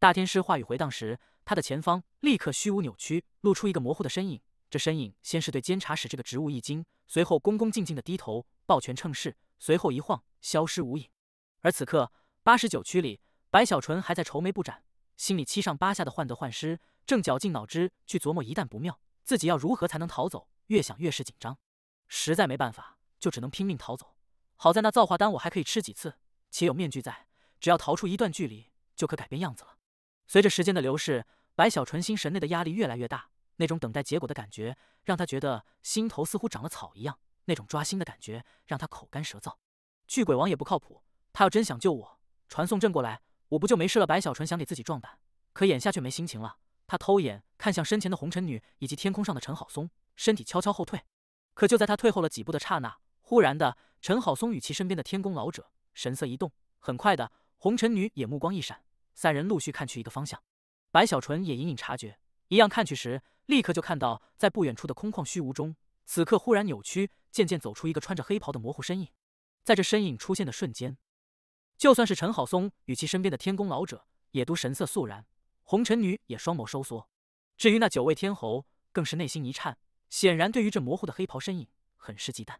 大天师话语回荡时，他的前方立刻虚无扭曲，露出一个模糊的身影。这身影先是对监察使这个职务一惊，随后恭恭敬敬的低头抱拳称是，随后一晃消失无影。而此刻八十九区里，白小纯还在愁眉不展，心里七上八下的患得患失，正绞尽脑汁去琢磨一旦不妙，自己要如何才能逃走。越想越是紧张，实在没办法，就只能拼命逃走。好在那造化丹我还可以吃几次，且有面具在，只要逃出一段距离，就可改变样子了。随着时间的流逝，白小纯心神内的压力越来越大，那种等待结果的感觉让他觉得心头似乎长了草一样，那种抓心的感觉让他口干舌燥。巨鬼王也不靠谱，他要真想救我，传送阵过来，我不就没事了？白小纯想给自己壮胆，可眼下却没心情了。他偷眼看向身前的红尘女以及天空上的陈好松，身体悄悄后退。可就在他退后了几步的刹那，忽然的，陈好松与其身边的天宫老者神色一动，很快的，红尘女也目光一闪。三人陆续看去一个方向，白小纯也隐隐察觉，一样看去时，立刻就看到在不远处的空旷虚无中，此刻忽然扭曲，渐渐走出一个穿着黑袍的模糊身影。在这身影出现的瞬间，就算是陈好松与其身边的天宫老者，也都神色肃然，红尘女也双眸收缩，至于那九位天侯，更是内心一颤，显然对于这模糊的黑袍身影很是忌惮。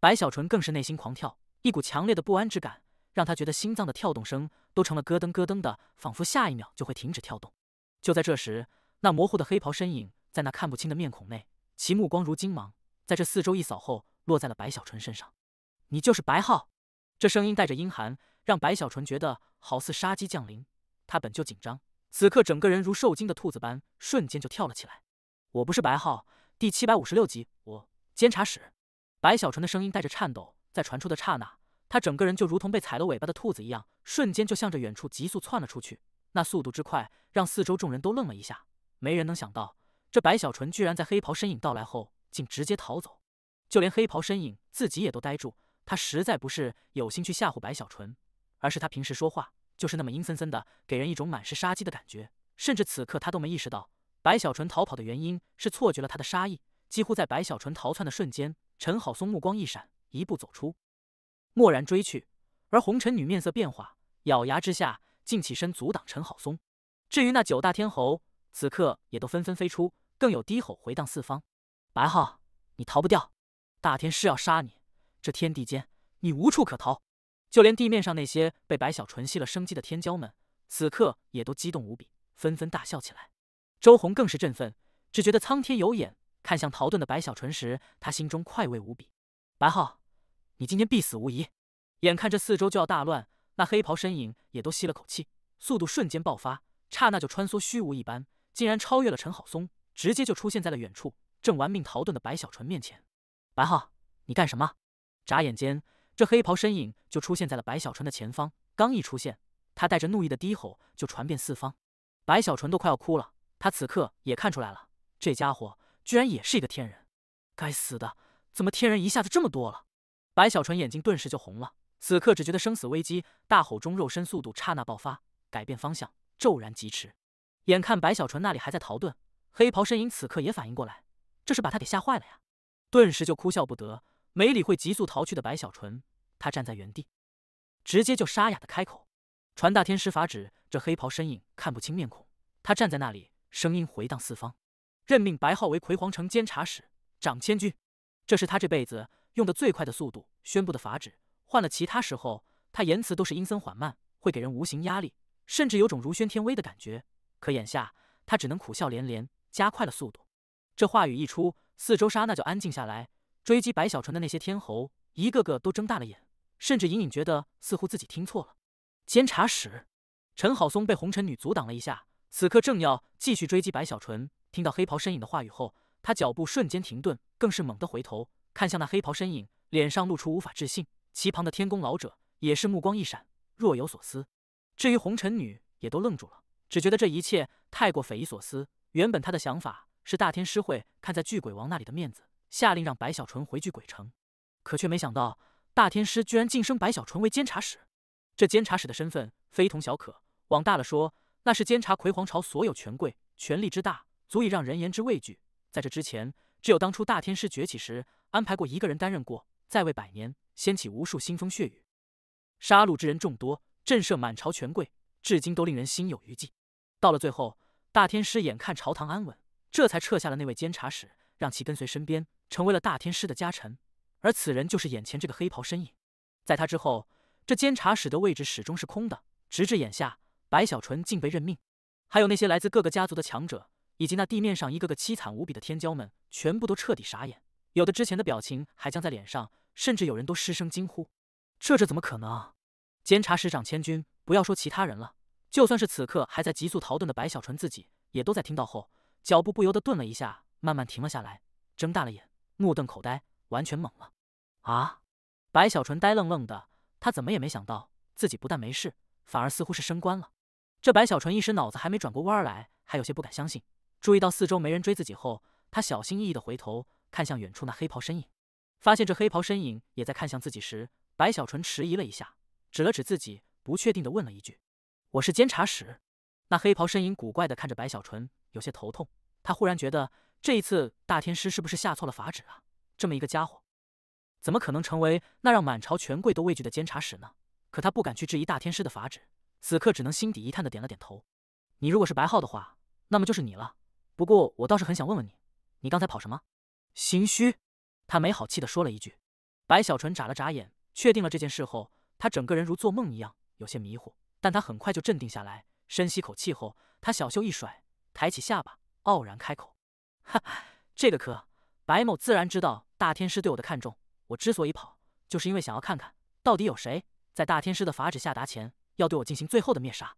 白小纯更是内心狂跳，一股强烈的不安之感。让他觉得心脏的跳动声都成了咯噔咯噔的，仿佛下一秒就会停止跳动。就在这时，那模糊的黑袍身影在那看不清的面孔内，其目光如金芒，在这四周一扫后，落在了白小纯身上。你就是白浩？这声音带着阴寒，让白小纯觉得好似杀机降临。他本就紧张，此刻整个人如受惊的兔子般，瞬间就跳了起来。我不是白浩。第七百五十六集，我监察使。白小纯的声音带着颤抖，在传出的刹那。他整个人就如同被踩了尾巴的兔子一样，瞬间就向着远处急速窜了出去。那速度之快，让四周众人都愣了一下。没人能想到，这白小纯居然在黑袍身影到来后，竟直接逃走。就连黑袍身影自己也都呆住。他实在不是有心去吓唬白小纯，而是他平时说话就是那么阴森森的，给人一种满是杀机的感觉。甚至此刻他都没意识到，白小纯逃跑的原因是错觉了他的杀意。几乎在白小纯逃窜的瞬间，陈好松目光一闪，一步走出。蓦然追去，而红尘女面色变化，咬牙之下，竟起身阻挡陈好松。至于那九大天猴，此刻也都纷纷飞出，更有低吼回荡四方。白浩，你逃不掉！大天师要杀你，这天地间，你无处可逃。就连地面上那些被白小纯吸了生机的天骄们，此刻也都激动无比，纷纷大笑起来。周红更是振奋，只觉得苍天有眼。看向逃遁的白小纯时，他心中快慰无比。白浩。你今天必死无疑！眼看着四周就要大乱，那黑袍身影也都吸了口气，速度瞬间爆发，刹那就穿梭虚无一般，竟然超越了陈好松，直接就出现在了远处正玩命逃遁的白小纯面前。白浩，你干什么？眨眼间，这黑袍身影就出现在了白小纯的前方。刚一出现，他带着怒意的低吼就传遍四方。白小纯都快要哭了，他此刻也看出来了，这家伙居然也是一个天人！该死的，怎么天人一下子这么多了？白小纯眼睛顿时就红了，此刻只觉得生死危机，大吼中肉身速度刹那爆发，改变方向，骤然疾驰。眼看白小纯那里还在逃遁，黑袍身影此刻也反应过来，这是把他给吓坏了呀，顿时就哭笑不得，没理会急速逃去的白小纯，他站在原地，直接就沙哑的开口：“传大天师法旨。”这黑袍身影看不清面孔，他站在那里，声音回荡四方，任命白浩为葵皇城监察使、掌千钧。这是他这辈子。用的最快的速度宣布的法旨，换了其他时候，他言辞都是阴森缓慢，会给人无形压力，甚至有种如宣天威的感觉。可眼下，他只能苦笑连连，加快了速度。这话语一出，四周刹那就安静下来。追击白小纯的那些天猴，一个个都睁大了眼，甚至隐隐觉得似乎自己听错了。监察使陈好松被红尘女阻挡了一下，此刻正要继续追击白小纯，听到黑袍身影的话语后，他脚步瞬间停顿，更是猛地回头。看向那黑袍身影，脸上露出无法置信。其旁的天宫老者也是目光一闪，若有所思。至于红尘女，也都愣住了，只觉得这一切太过匪夷所思。原本她的想法是大天师会看在巨鬼王那里的面子，下令让白小纯回聚鬼城。可却没想到，大天师居然晋升白小纯为监察使。这监察使的身份非同小可，往大了说，那是监察葵皇朝所有权贵，权力之大，足以让人言之畏惧。在这之前，只有当初大天师崛起时。安排过一个人担任过，在位百年，掀起无数腥风血雨，杀戮之人众多，震慑满朝权贵，至今都令人心有余悸。到了最后，大天师眼看朝堂安稳，这才撤下了那位监察使，让其跟随身边，成为了大天师的家臣。而此人就是眼前这个黑袍身影。在他之后，这监察使的位置始终是空的，直至眼下，白小纯竟被任命。还有那些来自各个家族的强者，以及那地面上一个个凄惨无比的天骄们，全部都彻底傻眼。有的之前的表情还僵在脸上，甚至有人都失声惊呼：“这这怎么可能？”监察使长千钧，不要说其他人了，就算是此刻还在急速逃遁的白小纯自己，也都在听到后脚步不由得顿了一下，慢慢停了下来，睁大了眼，目瞪口呆，完全懵了。啊！白小纯呆愣愣的，他怎么也没想到自己不但没事，反而似乎是升官了。这白小纯一时脑子还没转过弯来，还有些不敢相信。注意到四周没人追自己后，他小心翼翼的回头。看向远处那黑袍身影，发现这黑袍身影也在看向自己时，白小纯迟疑了一下，指了指自己，不确定的问了一句：“我是监察使。”那黑袍身影古怪的看着白小纯，有些头痛。他忽然觉得这一次大天师是不是下错了法旨啊？这么一个家伙，怎么可能成为那让满朝权贵都畏惧的监察使呢？可他不敢去质疑大天师的法旨，此刻只能心底一叹的点了点头：“你如果是白浩的话，那么就是你了。不过我倒是很想问问你，你刚才跑什么？”心虚，他没好气地说了一句。白小纯眨了眨眼，确定了这件事后，他整个人如做梦一样，有些迷糊。但他很快就镇定下来，深吸口气后，他小袖一甩，抬起下巴，傲然开口：“哈哈，这个可白某自然知道大天师对我的看重。我之所以跑，就是因为想要看看，到底有谁在大天师的法旨下达前，要对我进行最后的灭杀。”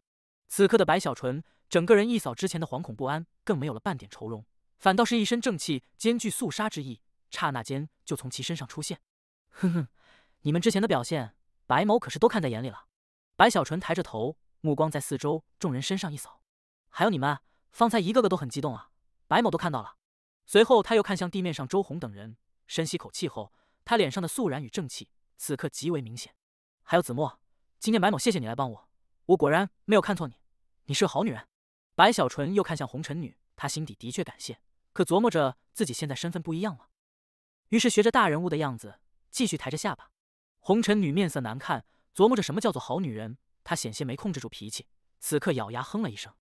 此刻的白小纯，整个人一扫之前的惶恐不安，更没有了半点愁容。反倒是一身正气，兼具肃杀之意，刹那间就从其身上出现。哼哼，你们之前的表现，白某可是都看在眼里了。白小纯抬着头，目光在四周众人身上一扫，还有你们，方才一个个都很激动啊，白某都看到了。随后他又看向地面上周红等人，深吸口气后，他脸上的肃然与正气，此刻极为明显。还有子墨，今天白某谢谢你来帮我，我果然没有看错你，你是个好女人。白小纯又看向红尘女，她心底的确感谢。可琢磨着自己现在身份不一样了，于是学着大人物的样子继续抬着下巴。红尘女面色难看，琢磨着什么叫做好女人，她险些没控制住脾气，此刻咬牙哼了一声。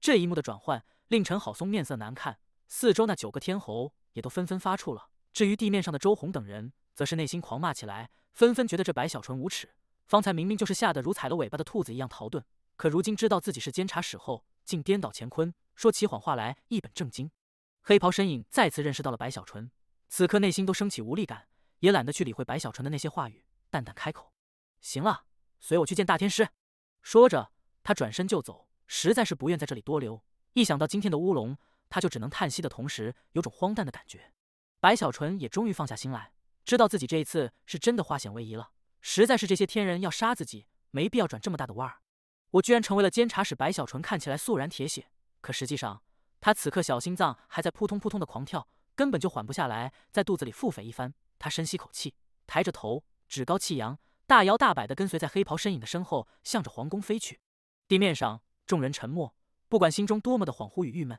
这一幕的转换令陈好松面色难看，四周那九个天猴也都纷纷发怵了。至于地面上的周红等人，则是内心狂骂起来，纷纷觉得这白小纯无耻。方才明明就是吓得如踩了尾巴的兔子一样逃遁，可如今知道自己是监察使后，竟颠倒乾坤，说起谎话来一本正经。黑袍身影再次认识到了白小纯，此刻内心都升起无力感，也懒得去理会白小纯的那些话语，淡淡开口：“行了，随我去见大天师。”说着，他转身就走，实在是不愿在这里多留。一想到今天的乌龙，他就只能叹息的同时，有种荒诞的感觉。白小纯也终于放下心来，知道自己这一次是真的化险为夷了。实在是这些天人要杀自己，没必要转这么大的弯儿。我居然成为了监察使。白小纯看起来肃然铁血，可实际上……他此刻小心脏还在扑通扑通的狂跳，根本就缓不下来，在肚子里腹诽一番。他深吸口气，抬着头，趾高气扬，大摇大摆的跟随在黑袍身影的身后，向着皇宫飞去。地面上，众人沉默，不管心中多么的恍惚与郁闷，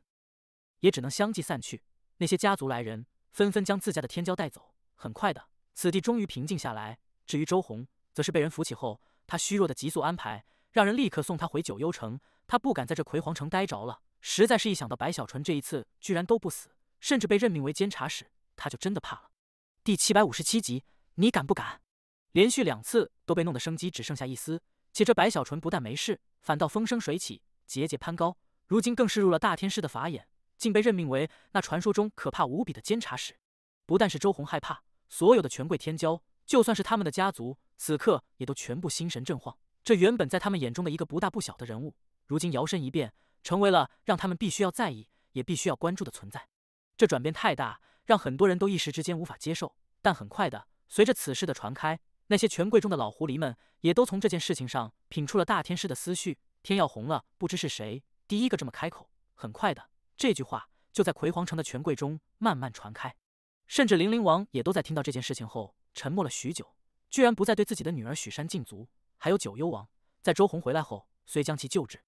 也只能相继散去。那些家族来人纷纷将自家的天骄带走。很快的，此地终于平静下来。至于周红，则是被人扶起后，他虚弱的急速安排，让人立刻送他回九幽城。他不敢在这葵皇城待着了。实在是一想到白小纯这一次居然都不死，甚至被任命为监察使，他就真的怕了。第七百五十七集，你敢不敢？连续两次都被弄得生机只剩下一丝，且这白小纯不但没事，反倒风生水起，节节攀高。如今更是入了大天师的法眼，竟被任命为那传说中可怕无比的监察使。不但是周红害怕，所有的权贵天骄，就算是他们的家族，此刻也都全部心神震慌。这原本在他们眼中的一个不大不小的人物，如今摇身一变。成为了让他们必须要在意，也必须要关注的存在。这转变太大，让很多人都一时之间无法接受。但很快的，随着此事的传开，那些权贵中的老狐狸们也都从这件事情上品出了大天师的思绪。天要红了，不知是谁第一个这么开口。很快的，这句话就在葵皇城的权贵中慢慢传开，甚至灵灵王也都在听到这件事情后沉默了许久，居然不再对自己的女儿许山禁足。还有九幽王，在周红回来后，虽将其救治。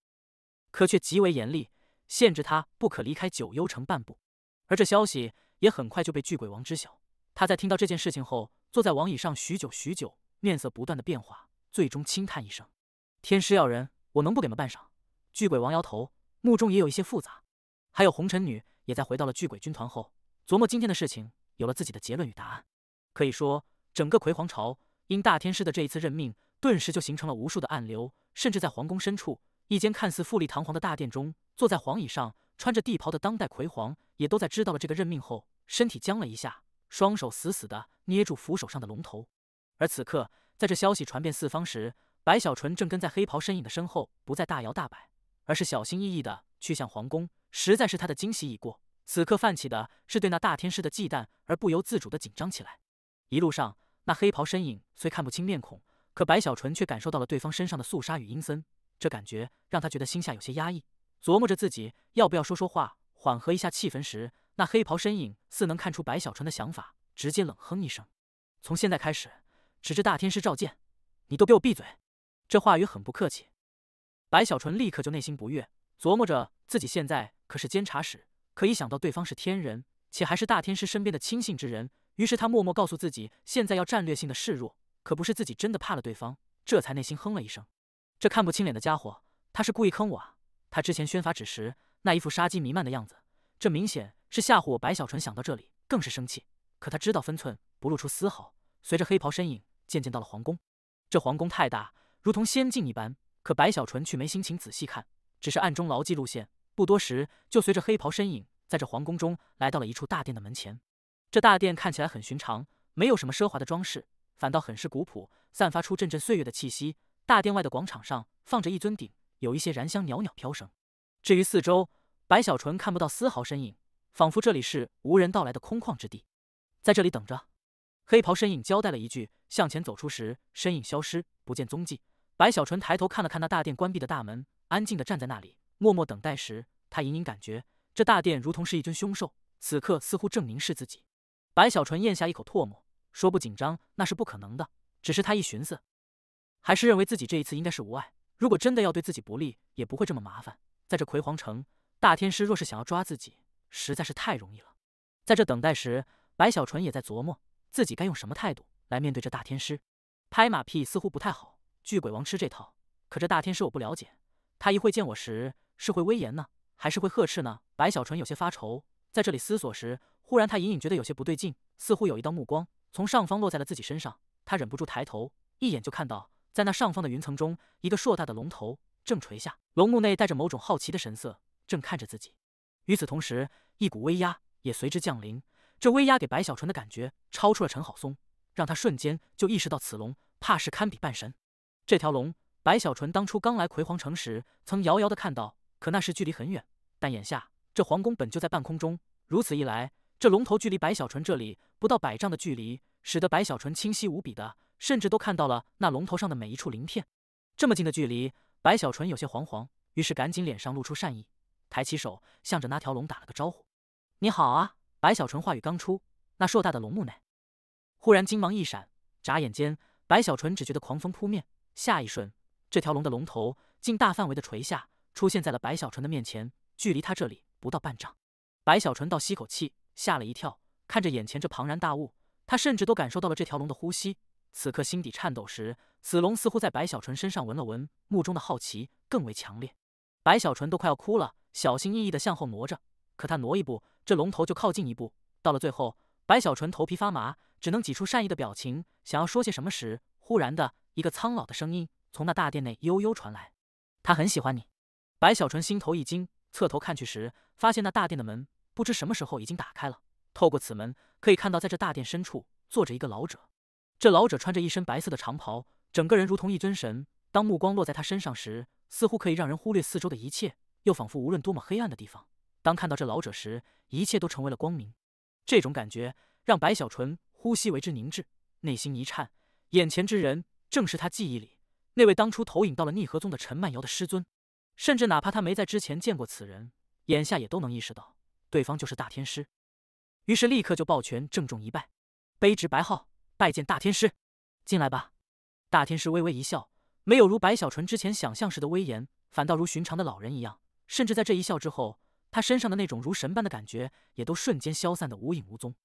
可却极为严厉，限制他不可离开九幽城半步。而这消息也很快就被巨鬼王知晓。他在听到这件事情后，坐在王椅上许久许久，面色不断的变化，最终轻叹一声：“天师要人，我能不给吗？”半晌，巨鬼王摇头，目中也有一些复杂。还有红尘女也在回到了巨鬼军团后，琢磨今天的事情，有了自己的结论与答案。可以说，整个葵皇朝因大天师的这一次任命，顿时就形成了无数的暗流，甚至在皇宫深处。一间看似富丽堂皇的大殿中，坐在皇椅上、穿着帝袍的当代魁皇也都在知道了这个任命后，身体僵了一下，双手死死的捏住扶手上的龙头。而此刻，在这消息传遍四方时，白小纯正跟在黑袍身影的身后，不再大摇大摆，而是小心翼翼的去向皇宫。实在是他的惊喜已过，此刻泛起的是对那大天师的忌惮，而不由自主的紧张起来。一路上，那黑袍身影虽看不清面孔，可白小纯却感受到了对方身上的肃杀与阴森。这感觉让他觉得心下有些压抑，琢磨着自己要不要说说话，缓和一下气氛时，那黑袍身影似能看出白小纯的想法，直接冷哼一声：“从现在开始，直至大天师召见，你都给我闭嘴。”这话语很不客气。白小纯立刻就内心不悦，琢磨着自己现在可是监察使，可一想到对方是天人，且还是大天师身边的亲信之人，于是他默默告诉自己，现在要战略性的示弱，可不是自己真的怕了对方，这才内心哼了一声。这看不清脸的家伙，他是故意坑我啊！他之前宣法旨时那一副杀机弥漫的样子，这明显是吓唬我。白小纯想到这里，更是生气。可他知道分寸，不露出丝毫。随着黑袍身影渐渐到了皇宫，这皇宫太大，如同仙境一般。可白小纯却没心情仔细看，只是暗中牢记路线。不多时，就随着黑袍身影在这皇宫中来到了一处大殿的门前。这大殿看起来很寻常，没有什么奢华的装饰，反倒很是古朴，散发出阵阵岁月的气息。大殿外的广场上放着一尊鼎，有一些燃香袅袅飘升。至于四周，白小纯看不到丝毫身影，仿佛这里是无人到来的空旷之地。在这里等着，黑袍身影交代了一句，向前走出时身影消失，不见踪迹。白小纯抬头看了看那大殿关闭的大门，安静地站在那里，默默等待时，他隐隐感觉这大殿如同是一尊凶兽，此刻似乎正凝视自己。白小纯咽下一口唾沫，说不紧张那是不可能的，只是他一寻思。还是认为自己这一次应该是无碍。如果真的要对自己不利，也不会这么麻烦。在这葵皇城，大天师若是想要抓自己，实在是太容易了。在这等待时，白小纯也在琢磨自己该用什么态度来面对这大天师。拍马屁似乎不太好，巨鬼王吃这套。可这大天师我不了解，他一会见我时是会威严呢，还是会呵斥呢？白小纯有些发愁，在这里思索时，忽然他隐隐觉得有些不对劲，似乎有一道目光从上方落在了自己身上。他忍不住抬头，一眼就看到。在那上方的云层中，一个硕大的龙头正垂下，龙目内带着某种好奇的神色，正看着自己。与此同时，一股威压也随之降临。这威压给白小纯的感觉超出了陈好松，让他瞬间就意识到此龙怕是堪比半神。这条龙，白小纯当初刚来葵皇城时曾遥遥的看到，可那时距离很远。但眼下这皇宫本就在半空中，如此一来，这龙头距离白小纯这里不到百丈的距离，使得白小纯清晰无比的。甚至都看到了那龙头上的每一处鳞片。这么近的距离，白小纯有些惶惶，于是赶紧脸上露出善意，抬起手，向着那条龙打了个招呼：“你好啊！”白小纯话语刚出，那硕大的龙目内忽然金芒一闪，眨眼间，白小纯只觉得狂风扑面，下一瞬，这条龙的龙头竟大范围的垂下，出现在了白小纯的面前，距离他这里不到半丈。白小纯倒吸口气，吓了一跳，看着眼前这庞然大物，他甚至都感受到了这条龙的呼吸。此刻心底颤抖时，此龙似乎在白小纯身上闻了闻，目中的好奇更为强烈。白小纯都快要哭了，小心翼翼地向后挪着。可他挪一步，这龙头就靠近一步。到了最后，白小纯头皮发麻，只能挤出善意的表情，想要说些什么时，忽然的一个苍老的声音从那大殿内悠悠传来：“他很喜欢你。”白小纯心头一惊，侧头看去时，发现那大殿的门不知什么时候已经打开了。透过此门，可以看到在这大殿深处坐着一个老者。这老者穿着一身白色的长袍，整个人如同一尊神。当目光落在他身上时，似乎可以让人忽略四周的一切，又仿佛无论多么黑暗的地方，当看到这老者时，一切都成为了光明。这种感觉让白小纯呼吸为之凝滞，内心一颤。眼前之人正是他记忆里那位当初投影到了逆河宗的陈曼瑶的师尊，甚至哪怕他没在之前见过此人，眼下也都能意识到对方就是大天师。于是立刻就抱拳郑重一拜：“卑职白浩。”拜见大天师，进来吧。大天师微微一笑，没有如白小纯之前想象时的威严，反倒如寻常的老人一样。甚至在这一笑之后，他身上的那种如神般的感觉，也都瞬间消散的无影无踪。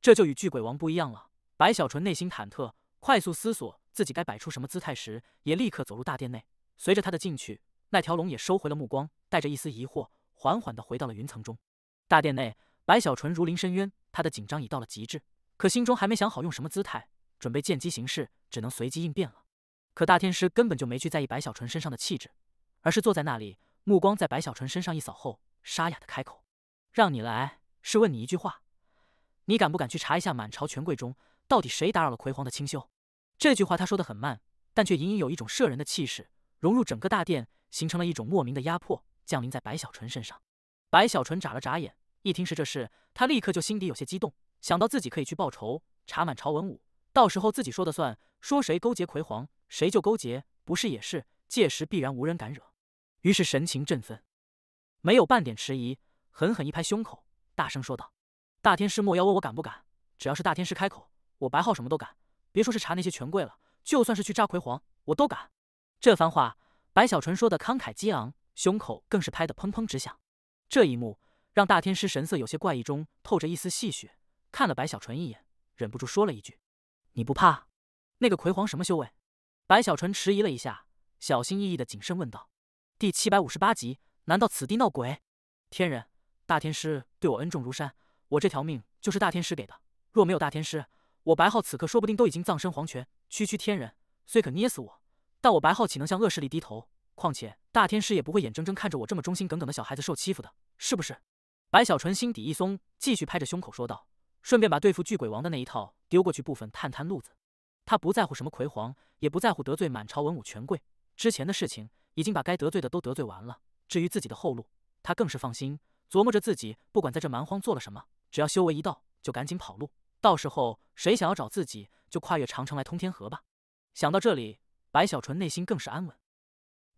这就与巨鬼王不一样了。白小纯内心忐忑，快速思索自己该摆出什么姿态时，也立刻走入大殿内。随着他的进去，那条龙也收回了目光，带着一丝疑惑，缓缓的回到了云层中。大殿内，白小纯如临深渊，他的紧张已到了极致。可心中还没想好用什么姿态，准备见机行事，只能随机应变了。可大天师根本就没去在意白小纯身上的气质，而是坐在那里，目光在白小纯身上一扫后，沙哑的开口：“让你来，是问你一句话，你敢不敢去查一下满朝权贵中到底谁打扰了葵皇的清修？”这句话他说的很慢，但却隐隐有一种摄人的气势融入整个大殿，形成了一种莫名的压迫降临在白小纯身上。白小纯眨了眨眼，一听是这事，他立刻就心底有些激动。想到自己可以去报仇，查满朝文武，到时候自己说的算，说谁勾结魁皇，谁就勾结，不是也是？届时必然无人敢惹。于是神情振奋，没有半点迟疑，狠狠一拍胸口，大声说道：“大天师莫要问我敢不敢，只要是大天师开口，我白浩什么都敢。别说是查那些权贵了，就算是去炸魁皇，我都敢。”这番话，白小纯说的慷慨激昂，胸口更是拍得砰砰直响。这一幕让大天师神色有些怪异，中透着一丝戏谑。看了白小纯一眼，忍不住说了一句：“你不怕？那个葵皇什么修为？”白小纯迟疑了一下，小心翼翼的谨慎问道：“第七百五十八集，难道此地闹鬼？天人，大天师对我恩重如山，我这条命就是大天师给的。若没有大天师，我白浩此刻说不定都已经葬身黄泉。区区天人虽可捏死我，但我白浩岂能向恶势力低头？况且大天师也不会眼睁睁看着我这么忠心耿耿的小孩子受欺负的，是不是？”白小纯心底一松，继续拍着胸口说道。顺便把对付巨鬼王的那一套丢过去，部分探探路子。他不在乎什么魁皇，也不在乎得罪满朝文武权贵。之前的事情已经把该得罪的都得罪完了。至于自己的后路，他更是放心。琢磨着自己不管在这蛮荒做了什么，只要修为一到，就赶紧跑路。到时候谁想要找自己，就跨越长城来通天河吧。想到这里，白小纯内心更是安稳，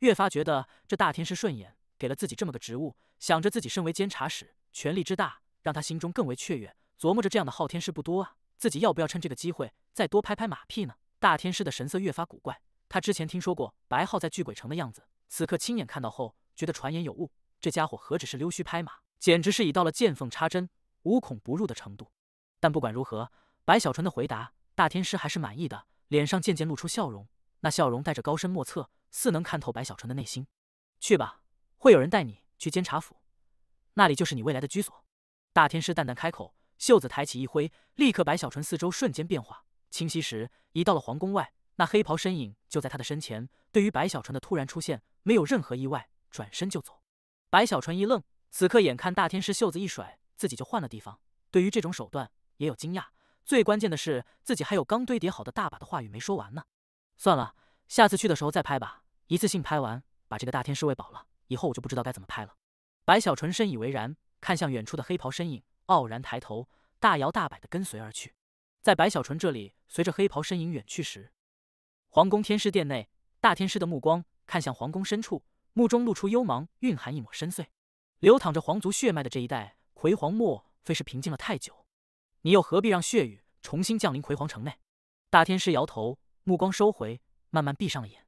越发觉得这大天师顺眼，给了自己这么个职务。想着自己身为监察使，权力之大，让他心中更为雀跃。琢磨着这样的昊天师不多啊，自己要不要趁这个机会再多拍拍马屁呢？大天师的神色越发古怪。他之前听说过白昊在巨鬼城的样子，此刻亲眼看到后，觉得传言有误。这家伙何止是溜须拍马，简直是已到了见缝插针、无孔不入的程度。但不管如何，白小纯的回答，大天师还是满意的，脸上渐渐露出笑容。那笑容带着高深莫测，似能看透白小纯的内心。去吧，会有人带你去监察府，那里就是你未来的居所。大天师淡淡开口。袖子抬起一挥，立刻白小纯四周瞬间变化。清晰时，一到了皇宫外，那黑袍身影就在他的身前。对于白小纯的突然出现，没有任何意外，转身就走。白小纯一愣，此刻眼看大天师袖子一甩，自己就换了地方。对于这种手段，也有惊讶。最关键的是，自己还有刚堆叠好的大把的话语没说完呢。算了，下次去的时候再拍吧，一次性拍完，把这个大天师喂饱了，以后我就不知道该怎么拍了。白小纯深以为然，看向远处的黑袍身影。傲然抬头，大摇大摆的跟随而去。在白小纯这里，随着黑袍身影远去时，皇宫天师殿内，大天师的目光看向皇宫深处，目中露出幽芒，蕴含一抹深邃，流淌着皇族血脉的这一代葵皇墨，非是平静了太久，你又何必让血雨重新降临葵皇城内？大天师摇头，目光收回，慢慢闭上了眼。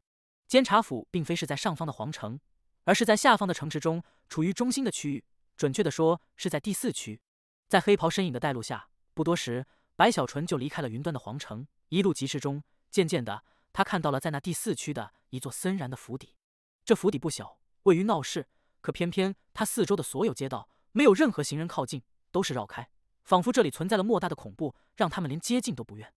监察府并非是在上方的皇城，而是在下方的城池中，处于中心的区域，准确的说是在第四区。在黑袍身影的带路下，不多时，白小纯就离开了云端的皇城，一路疾驰中，渐渐的，他看到了在那第四区的一座森然的府邸。这府邸不小，位于闹市，可偏偏它四周的所有街道没有任何行人靠近，都是绕开，仿佛这里存在了莫大的恐怖，让他们连接近都不愿。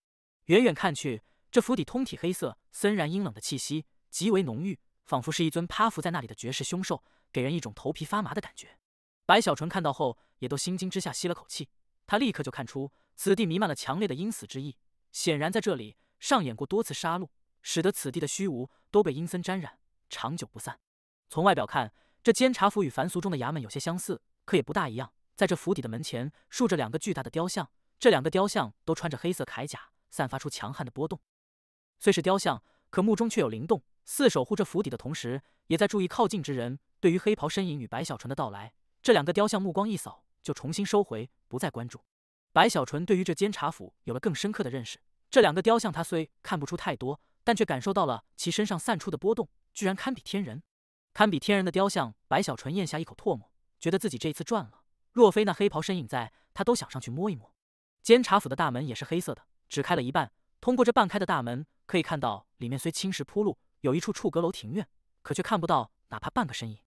远远看去，这府邸通体黑色，森然阴冷的气息极为浓郁，仿佛是一尊趴伏在那里的绝世凶兽，给人一种头皮发麻的感觉。白小纯看到后。也都心惊之下吸了口气，他立刻就看出此地弥漫了强烈的阴死之意，显然在这里上演过多次杀戮，使得此地的虚无都被阴森沾染，长久不散。从外表看，这监察府与凡俗中的衙门有些相似，可也不大一样。在这府邸的门前竖着两个巨大的雕像，这两个雕像都穿着黑色铠甲，散发出强悍的波动。虽是雕像，可墓中却有灵动，似守护这府邸的同时，也在注意靠近之人。对于黑袍身影与白小纯的到来，这两个雕像目光一扫。就重新收回，不再关注。白小纯对于这监察府有了更深刻的认识。这两个雕像，他虽看不出太多，但却感受到了其身上散出的波动，居然堪比天人。堪比天人的雕像，白小纯咽下一口唾沫，觉得自己这一次赚了。若非那黑袍身影在，他都想上去摸一摸。监察府的大门也是黑色的，只开了一半。通过这半开的大门，可以看到里面虽青石铺路，有一处处阁楼庭院，可却看不到哪怕半个身影。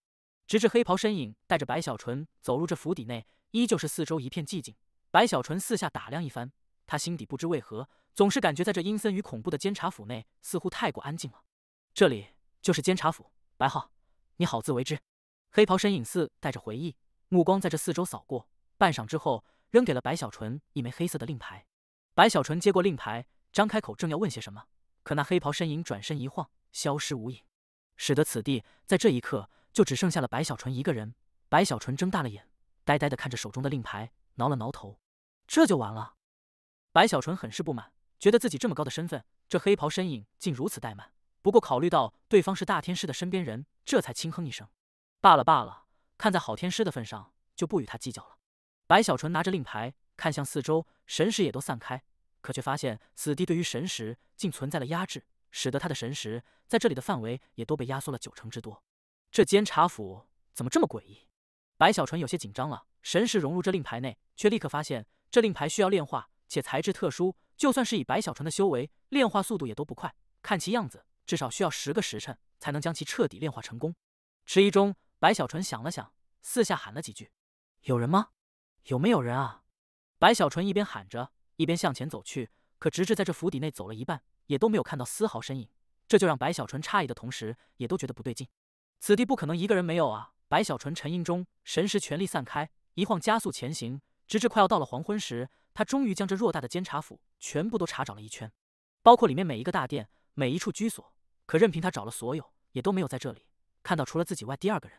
直至黑袍身影带着白小纯走入这府邸内。依旧是四周一片寂静。白小纯四下打量一番，他心底不知为何，总是感觉在这阴森与恐怖的监察府内，似乎太过安静了。这里就是监察府，白浩，你好自为之。黑袍身影似带着回忆，目光在这四周扫过，半晌之后，扔给了白小纯一枚黑色的令牌。白小纯接过令牌，张开口正要问些什么，可那黑袍身影转身一晃，消失无影，使得此地在这一刻就只剩下了白小纯一个人。白小纯睁大了眼。呆呆的看着手中的令牌，挠了挠头，这就完了？白小纯很是不满，觉得自己这么高的身份，这黑袍身影竟如此怠慢。不过考虑到对方是大天师的身边人，这才轻哼一声，罢了罢了，看在好天师的份上，就不与他计较了。白小纯拿着令牌，看向四周，神识也都散开，可却发现此地对于神识竟存在了压制，使得他的神识在这里的范围也都被压缩了九成之多。这监察府怎么这么诡异？白小纯有些紧张了，神识融入这令牌内，却立刻发现这令牌需要炼化，且材质特殊，就算是以白小纯的修为，炼化速度也都不快。看其样子，至少需要十个时辰才能将其彻底炼化成功。迟疑中，白小纯想了想，四下喊了几句：“有人吗？有没有人啊？”白小纯一边喊着，一边向前走去。可直至在这府邸内走了一半，也都没有看到丝毫身影。这就让白小纯诧异的同时，也都觉得不对劲。此地不可能一个人没有啊！白小纯沉吟中，神识全力散开，一晃加速前行，直至快要到了黄昏时，他终于将这偌大的监察府全部都查找了一圈，包括里面每一个大殿、每一处居所。可任凭他找了所有，也都没有在这里看到除了自己外第二个人，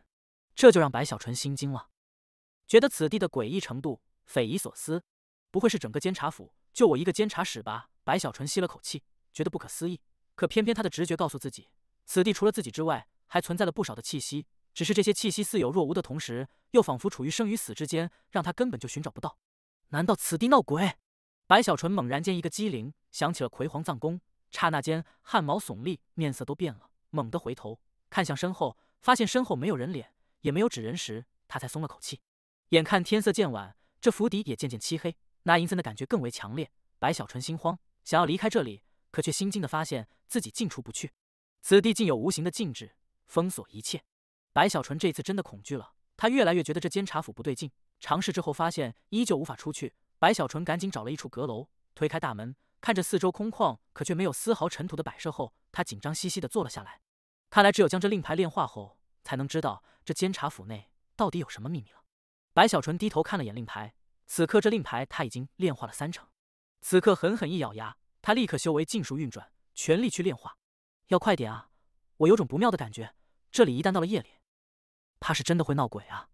这就让白小纯心惊了，觉得此地的诡异程度匪夷所思。不会是整个监察府就我一个监察使吧？白小纯吸了口气，觉得不可思议。可偏偏他的直觉告诉自己，此地除了自己之外，还存在了不少的气息。只是这些气息似有若无的同时，又仿佛处于生与死之间，让他根本就寻找不到。难道此地闹鬼？白小纯猛然间一个机灵，想起了葵皇藏宫，刹那间汗毛耸立，面色都变了，猛地回头看向身后，发现身后没有人脸，也没有纸人时，他才松了口气。眼看天色渐晚，这府邸也渐渐漆黑，那阴森的感觉更为强烈。白小纯心慌，想要离开这里，可却心惊的发现自己进出不去，此地竟有无形的禁制封锁一切。白小纯这次真的恐惧了，他越来越觉得这监察府不对劲。尝试之后，发现依旧无法出去。白小纯赶紧找了一处阁楼，推开大门，看着四周空旷，可却没有丝毫尘土的摆设。后，他紧张兮兮地坐了下来。看来只有将这令牌炼化后，才能知道这监察府内到底有什么秘密了。白小纯低头看了眼令牌，此刻这令牌他已经炼化了三成。此刻狠狠一咬牙，他立刻修为尽数运转，全力去炼化。要快点啊！我有种不妙的感觉，这里一旦到了夜里。怕是真的会闹鬼啊！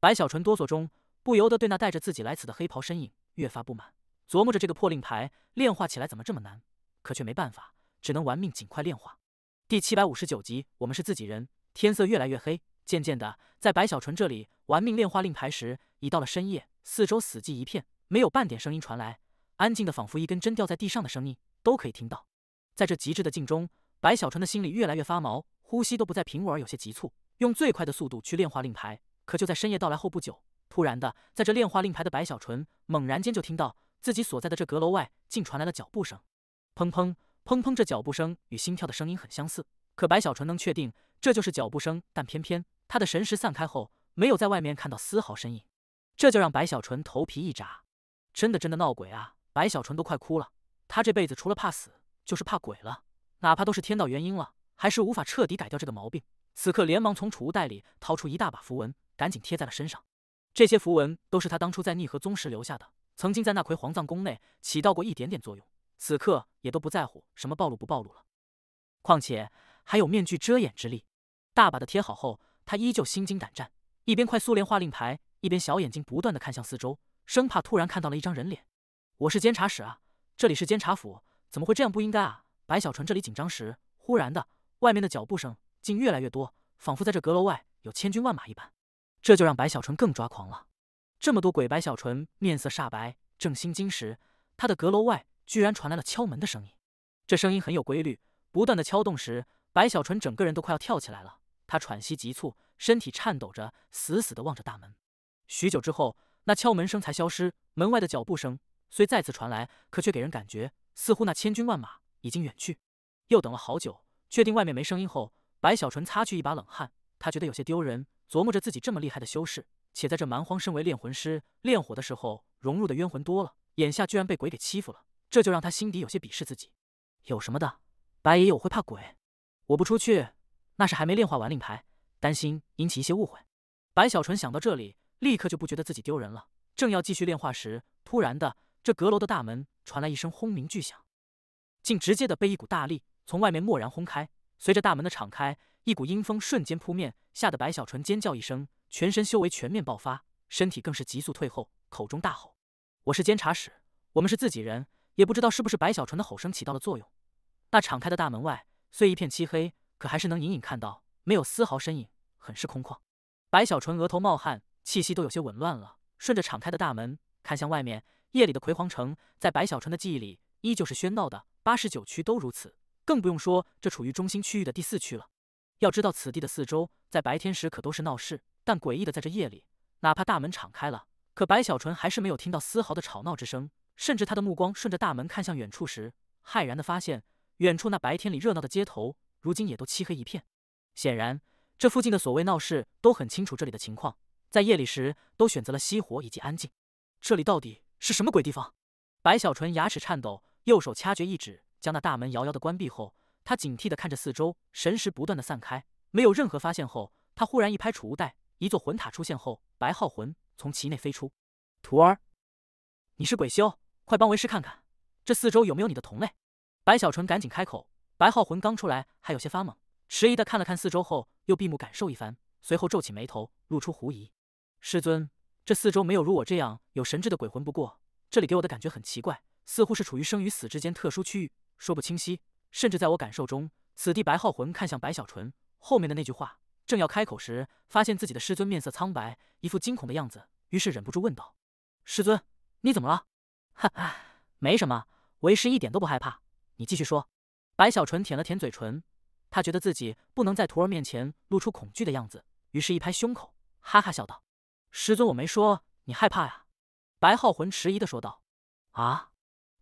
白小纯哆嗦中，不由得对那带着自己来此的黑袍身影越发不满，琢磨着这个破令牌炼化起来怎么这么难，可却没办法，只能玩命尽快炼化。第七百五十九集，我们是自己人。天色越来越黑，渐渐的，在白小纯这里玩命炼化令牌时，已到了深夜，四周死寂一片，没有半点声音传来，安静的仿佛一根针掉在地上的声音都可以听到。在这极致的静中，白小纯的心里越来越发毛，呼吸都不再平稳，而有些急促。用最快的速度去炼化令牌，可就在深夜到来后不久，突然的，在这炼化令牌的白小纯猛然间就听到自己所在的这阁楼外竟传来了脚步声，砰砰砰砰，这脚步声与心跳的声音很相似。可白小纯能确定这就是脚步声，但偏偏他的神识散开后没有在外面看到丝毫身影，这就让白小纯头皮一炸，真的真的闹鬼啊！白小纯都快哭了，他这辈子除了怕死就是怕鬼了，哪怕都是天道元婴了，还是无法彻底改掉这个毛病。此刻连忙从储物袋里掏出一大把符文，赶紧贴在了身上。这些符文都是他当初在逆河宗时留下的，曾经在那葵皇藏宫内起到过一点点作用。此刻也都不在乎什么暴露不暴露了，况且还有面具遮掩之力。大把的贴好后，他依旧心惊胆战，一边快速连画令牌，一边小眼睛不断的看向四周，生怕突然看到了一张人脸。我是监察使啊，这里是监察府，怎么会这样不应该啊！白小纯这里紧张时，忽然的，外面的脚步声。竟越来越多，仿佛在这阁楼外有千军万马一般，这就让白小纯更抓狂了。这么多鬼，白小纯面色煞白，正心惊时，他的阁楼外居然传来了敲门的声音。这声音很有规律，不断的敲动时，白小纯整个人都快要跳起来了。他喘息急促，身体颤抖着，死死的望着大门。许久之后，那敲门声才消失，门外的脚步声虽再次传来，可却给人感觉似乎那千军万马已经远去。又等了好久，确定外面没声音后。白小纯擦去一把冷汗，他觉得有些丢人，琢磨着自己这么厉害的修士，且在这蛮荒身为炼魂师炼火的时候融入的冤魂多了，眼下居然被鬼给欺负了，这就让他心底有些鄙视自己。有什么的，白爷爷我会怕鬼？我不出去，那是还没炼化完令牌，担心引起一些误会。白小纯想到这里，立刻就不觉得自己丢人了，正要继续炼化时，突然的这阁楼的大门传来一声轰鸣巨响，竟直接的被一股大力从外面蓦然轰开。随着大门的敞开，一股阴风瞬间扑面，吓得白小纯尖叫一声，全身修为全面爆发，身体更是急速退后，口中大吼：“我是监察使，我们是自己人！”也不知道是不是白小纯的吼声起到了作用。那敞开的大门外虽一片漆黑，可还是能隐隐看到没有丝毫身影，很是空旷。白小纯额头冒汗，气息都有些紊乱了。顺着敞开的大门看向外面，夜里的葵皇城在白小纯的记忆里依旧是喧闹的，八十九区都如此。更不用说这处于中心区域的第四区了。要知道，此地的四周在白天时可都是闹市，但诡异的，在这夜里，哪怕大门敞开了，可白小纯还是没有听到丝毫的吵闹之声。甚至他的目光顺着大门看向远处时，骇然的发现，远处那白天里热闹的街头，如今也都漆黑一片。显然，这附近的所谓闹市都很清楚这里的情况，在夜里时都选择了熄火以及安静。这里到底是什么鬼地方？白小纯牙齿颤抖，右手掐诀一指。将那大门遥遥的关闭后，他警惕的看着四周，神识不断的散开，没有任何发现后，他忽然一拍储物袋，一座魂塔出现后，白浩魂从其内飞出。徒儿，你是鬼修，快帮为师看看，这四周有没有你的同类。白小纯赶紧开口。白浩魂刚出来还有些发懵，迟疑的看了看四周后，又闭目感受一番，随后皱起眉头，露出狐疑。师尊，这四周没有如我这样有神智的鬼魂，不过这里给我的感觉很奇怪，似乎是处于生与死之间特殊区域。说不清晰，甚至在我感受中，此地白浩魂看向白小纯后面的那句话，正要开口时，发现自己的师尊面色苍白，一副惊恐的样子，于是忍不住问道：“师尊，你怎么了？”“哈哈，没什么，为师一点都不害怕。”“你继续说。”白小纯舔了舔嘴唇，他觉得自己不能在徒儿面前露出恐惧的样子，于是，一拍胸口，哈哈笑道：“师尊，我没说你害怕呀。”白浩魂迟疑的说道：“啊，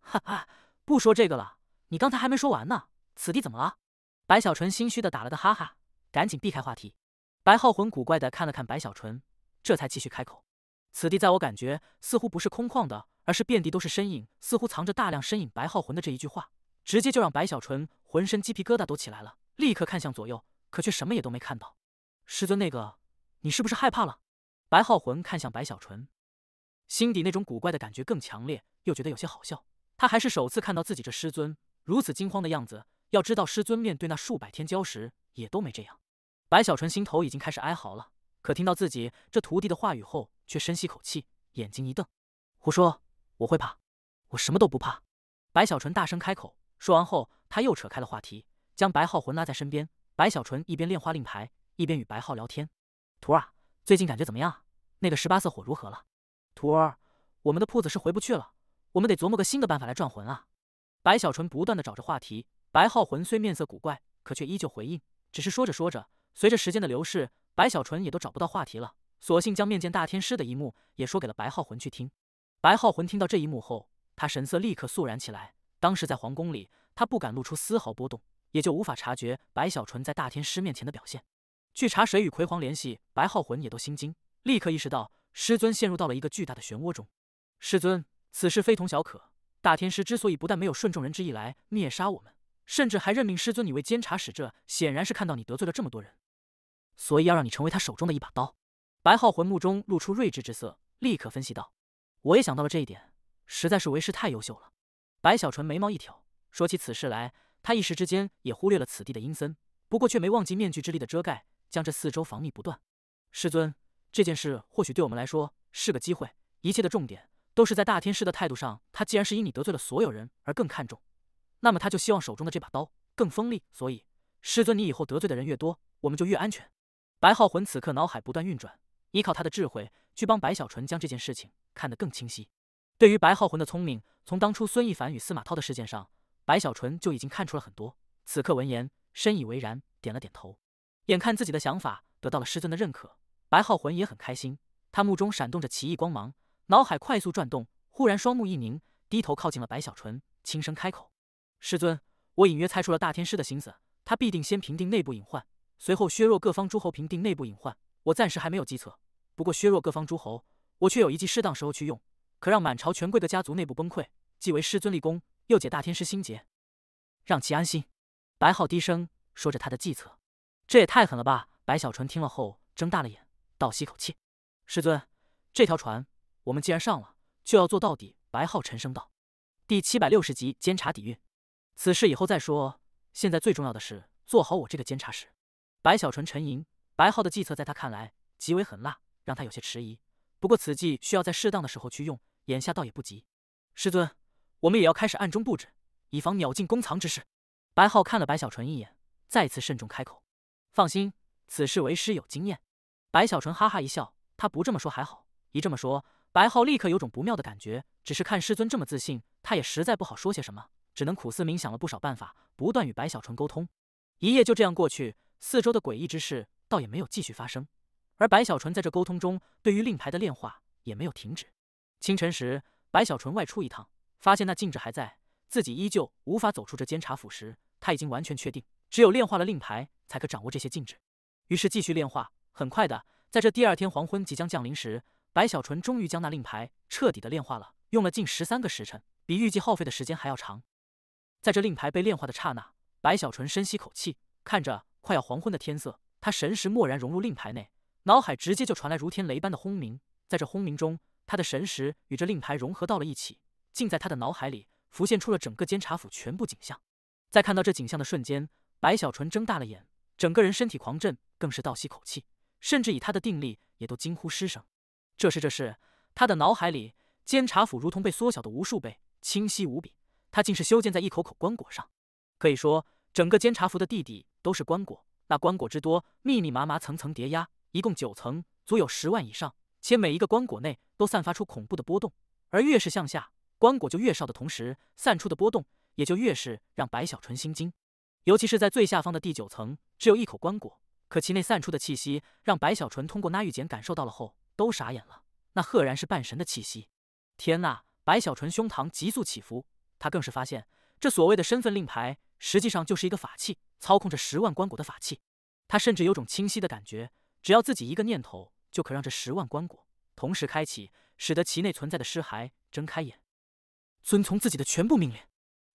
哈哈，不说这个了。”你刚才还没说完呢，此地怎么了？白小纯心虚的打了个哈哈，赶紧避开话题。白浩魂古怪的看了看白小纯，这才继续开口：“此地在我感觉似乎不是空旷的，而是遍地都是身影，似乎藏着大量身影。”白浩魂的这一句话，直接就让白小纯浑身鸡皮疙瘩都起来了，立刻看向左右，可却什么也都没看到。师尊，那个，你是不是害怕了？白浩魂看向白小纯，心底那种古怪的感觉更强烈，又觉得有些好笑。他还是首次看到自己这师尊。如此惊慌的样子，要知道师尊面对那数百天礁时也都没这样。白小纯心头已经开始哀嚎了，可听到自己这徒弟的话语后，却深吸口气，眼睛一瞪：“胡说！我会怕，我什么都不怕！”白小纯大声开口。说完后，他又扯开了话题，将白浩魂拉在身边。白小纯一边炼化令牌，一边与白浩聊天：“徒儿，最近感觉怎么样？那个十八色火如何了？”“徒儿，我们的铺子是回不去了，我们得琢磨个新的办法来赚魂啊。”白小纯不断的找着话题，白浩魂虽面色古怪，可却依旧回应。只是说着说着，随着时间的流逝，白小纯也都找不到话题了，索性将面见大天师的一幕也说给了白浩魂去听。白浩魂听到这一幕后，他神色立刻肃然起来。当时在皇宫里，他不敢露出丝毫波动，也就无法察觉白小纯在大天师面前的表现。据查谁与魁皇联系，白浩魂也都心惊，立刻意识到师尊陷入到了一个巨大的漩涡中。师尊，此事非同小可。大天师之所以不但没有顺众人之意来灭杀我们，甚至还任命师尊你为监察使，这显然是看到你得罪了这么多人，所以要让你成为他手中的一把刀。白浩魂目中露出睿智之色，立刻分析道：“我也想到了这一点，实在是为师太优秀了。”白小纯眉毛一挑，说起此事来，他一时之间也忽略了此地的阴森，不过却没忘记面具之力的遮盖，将这四周防密不断。师尊，这件事或许对我们来说是个机会，一切的重点。都是在大天师的态度上，他既然是因你得罪了所有人而更看重，那么他就希望手中的这把刀更锋利。所以，师尊，你以后得罪的人越多，我们就越安全。白浩魂此刻脑海不断运转，依靠他的智慧去帮白小纯将这件事情看得更清晰。对于白浩魂的聪明，从当初孙一凡与司马涛的事件上，白小纯就已经看出了很多。此刻闻言，深以为然，点了点头。眼看自己的想法得到了师尊的认可，白浩魂也很开心，他目中闪动着奇异光芒。脑海快速转动，忽然双目一凝，低头靠近了白小纯，轻声开口：“师尊，我隐约猜出了大天师的心思，他必定先平定内部隐患，随后削弱各方诸侯，平定内部隐患。我暂时还没有计策，不过削弱各方诸侯，我却有一计，适当时候去用，可让满朝权贵的家族内部崩溃，既为师尊立功，又解大天师心结，让其安心。”白浩低声说着他的计策，这也太狠了吧！白小纯听了后睁大了眼，倒吸口气：“师尊，这条船……”我们既然上了，就要做到底。白浩沉声道：“第七百六十集监察底蕴，此事以后再说。现在最重要的是做好我这个监察使。”白小纯沉吟，白浩的计策在他看来极为狠辣，让他有些迟疑。不过此计需要在适当的时候去用，眼下倒也不急。师尊，我们也要开始暗中布置，以防鸟尽弓藏之事。白浩看了白小纯一眼，再次慎重开口：“放心，此事为师有经验。”白小纯哈哈一笑，他不这么说还好，一这么说。白浩立刻有种不妙的感觉，只是看师尊这么自信，他也实在不好说些什么，只能苦思冥想了不少办法，不断与白小纯沟通。一夜就这样过去，四周的诡异之事倒也没有继续发生。而白小纯在这沟通中，对于令牌的炼化也没有停止。清晨时，白小纯外出一趟，发现那禁制还在，自己依旧无法走出这监察府时，他已经完全确定，只有炼化了令牌，才可掌握这些禁制。于是继续炼化，很快的，在这第二天黄昏即将降临时。白小纯终于将那令牌彻底的炼化了，用了近十三个时辰，比预计耗费的时间还要长。在这令牌被炼化的刹那，白小纯深吸口气，看着快要黄昏的天色，他神识蓦然融入令牌内，脑海直接就传来如天雷般的轰鸣。在这轰鸣中，他的神识与这令牌融合到了一起，竟在他的脑海里浮现出了整个监察府全部景象。在看到这景象的瞬间，白小纯睁大了眼，整个人身体狂震，更是倒吸口气，甚至以他的定力，也都惊呼失声。这是这是，他的脑海里监察府如同被缩小的无数倍，清晰无比。它竟是修建在一口口棺椁上，可以说整个监察府的地底都是棺椁。那棺椁之多，密密麻麻，层层叠压，一共九层，足有十万以上。且每一个棺椁内都散发出恐怖的波动，而越是向下，棺椁就越少的同时，散出的波动也就越是让白小纯心惊。尤其是在最下方的第九层，只有一口棺椁，可其内散出的气息让白小纯通过那玉简感受到了后。都傻眼了，那赫然是半神的气息！天呐，白小纯胸膛急速起伏，他更是发现，这所谓的身份令牌，实际上就是一个法器，操控着十万棺椁的法器。他甚至有种清晰的感觉，只要自己一个念头，就可让这十万棺椁同时开启，使得其内存在的尸骸睁开眼，遵从自己的全部命令。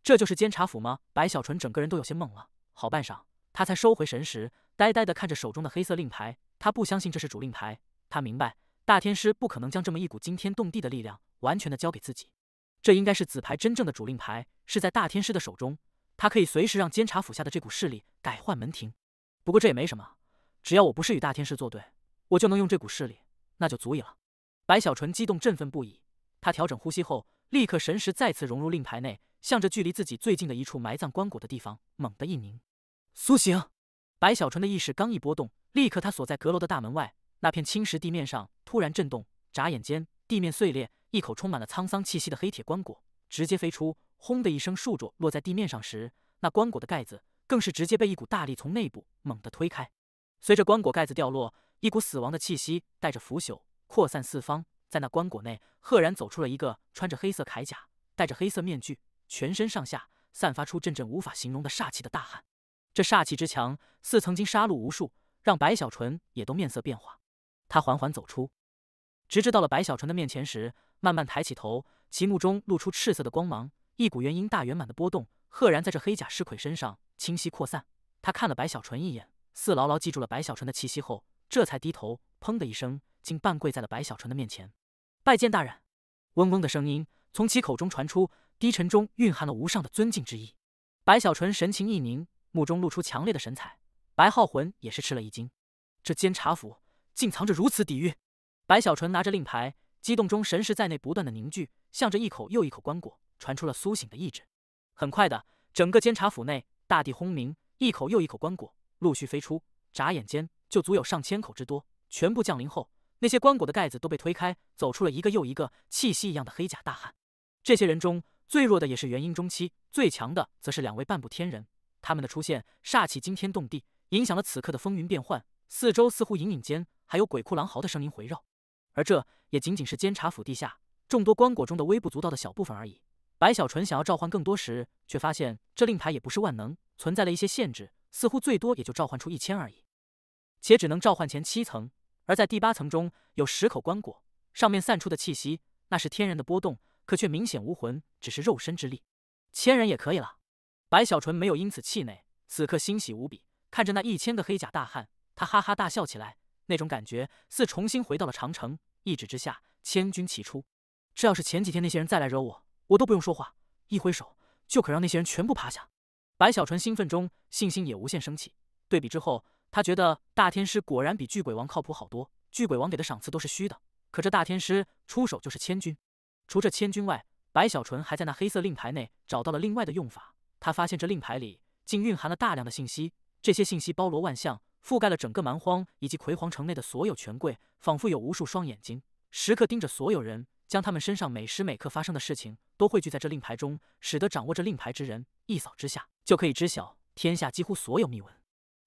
这就是监察府吗？白小纯整个人都有些懵了。好半晌，他才收回神识，呆呆的看着手中的黑色令牌。他不相信这是主令牌，他明白。大天师不可能将这么一股惊天动地的力量完全的交给自己，这应该是紫牌真正的主令牌，是在大天师的手中，他可以随时让监察府下的这股势力改换门庭。不过这也没什么，只要我不是与大天师作对，我就能用这股势力，那就足以了。白小纯激动振奋不已，他调整呼吸后，立刻神识再次融入令牌内，向着距离自己最近的一处埋葬棺椁的地方猛地一凝。苏醒，白小纯的意识刚一波动，立刻他所在阁楼的大门外。那片青石地面上突然震动，眨眼间地面碎裂，一口充满了沧桑气息的黑铁棺椁直接飞出，轰的一声，竖着落在地面上时，那棺椁的盖子更是直接被一股大力从内部猛地推开。随着棺椁盖子掉落，一股死亡的气息带着腐朽扩散四方，在那棺椁内赫然走出了一个穿着黑色铠甲、戴着黑色面具、全身上下散发出阵阵无法形容的煞气的大汉。这煞气之强，似曾经杀戮无数，让白小纯也都面色变化。他缓缓走出，直至到了白小纯的面前时，慢慢抬起头，其目中露出赤色的光芒，一股元婴大圆满的波动赫然在这黑甲尸鬼身上清晰扩散。他看了白小纯一眼，似牢牢记住了白小纯的气息后，这才低头，砰的一声，竟半跪在了白小纯的面前，拜见大人。嗡嗡的声音从其口中传出，低沉中蕴含了无上的尊敬之意。白小纯神情一凝，目中露出强烈的神采。白浩魂也是吃了一惊，这监察府。竟藏着如此底蕴！白小纯拿着令牌，激动中神识在内不断的凝聚，向着一口又一口棺椁传出了苏醒的意志。很快的，整个监察府内大地轰鸣，一口又一口棺椁陆续飞出，眨眼间就足有上千口之多。全部降临后，那些棺椁的盖子都被推开，走出了一个又一个气息一样的黑甲大汉。这些人中最弱的也是元婴中期，最强的则是两位半步天人。他们的出现，煞气惊天动地，影响了此刻的风云变幻。四周似乎隐隐间。还有鬼哭狼嚎的声音回绕，而这也仅仅是监察府地下众多棺椁中的微不足道的小部分而已。白小纯想要召唤更多时，却发现这令牌也不是万能，存在了一些限制，似乎最多也就召唤出一千而已，且只能召唤前七层。而在第八层中，有十口棺椁，上面散出的气息那是天然的波动，可却明显无魂，只是肉身之力。千人也可以了。白小纯没有因此气馁，此刻欣喜无比，看着那一千个黑甲大汉，他哈哈大笑起来。那种感觉似重新回到了长城，一指之下，千钧齐出。这要是前几天那些人再来惹我，我都不用说话，一挥手就可让那些人全部趴下。白小纯兴奋中，信心也无限升起。对比之后，他觉得大天师果然比巨鬼王靠谱好多。巨鬼王给的赏赐都是虚的，可这大天师出手就是千钧。除这千钧外，白小纯还在那黑色令牌内找到了另外的用法。他发现这令牌里竟蕴含了大量的信息，这些信息包罗万象。覆盖了整个蛮荒以及葵皇城内的所有权贵，仿佛有无数双眼睛时刻盯着所有人，将他们身上每时每刻发生的事情都汇聚在这令牌中，使得掌握这令牌之人一扫之下就可以知晓天下几乎所有秘闻。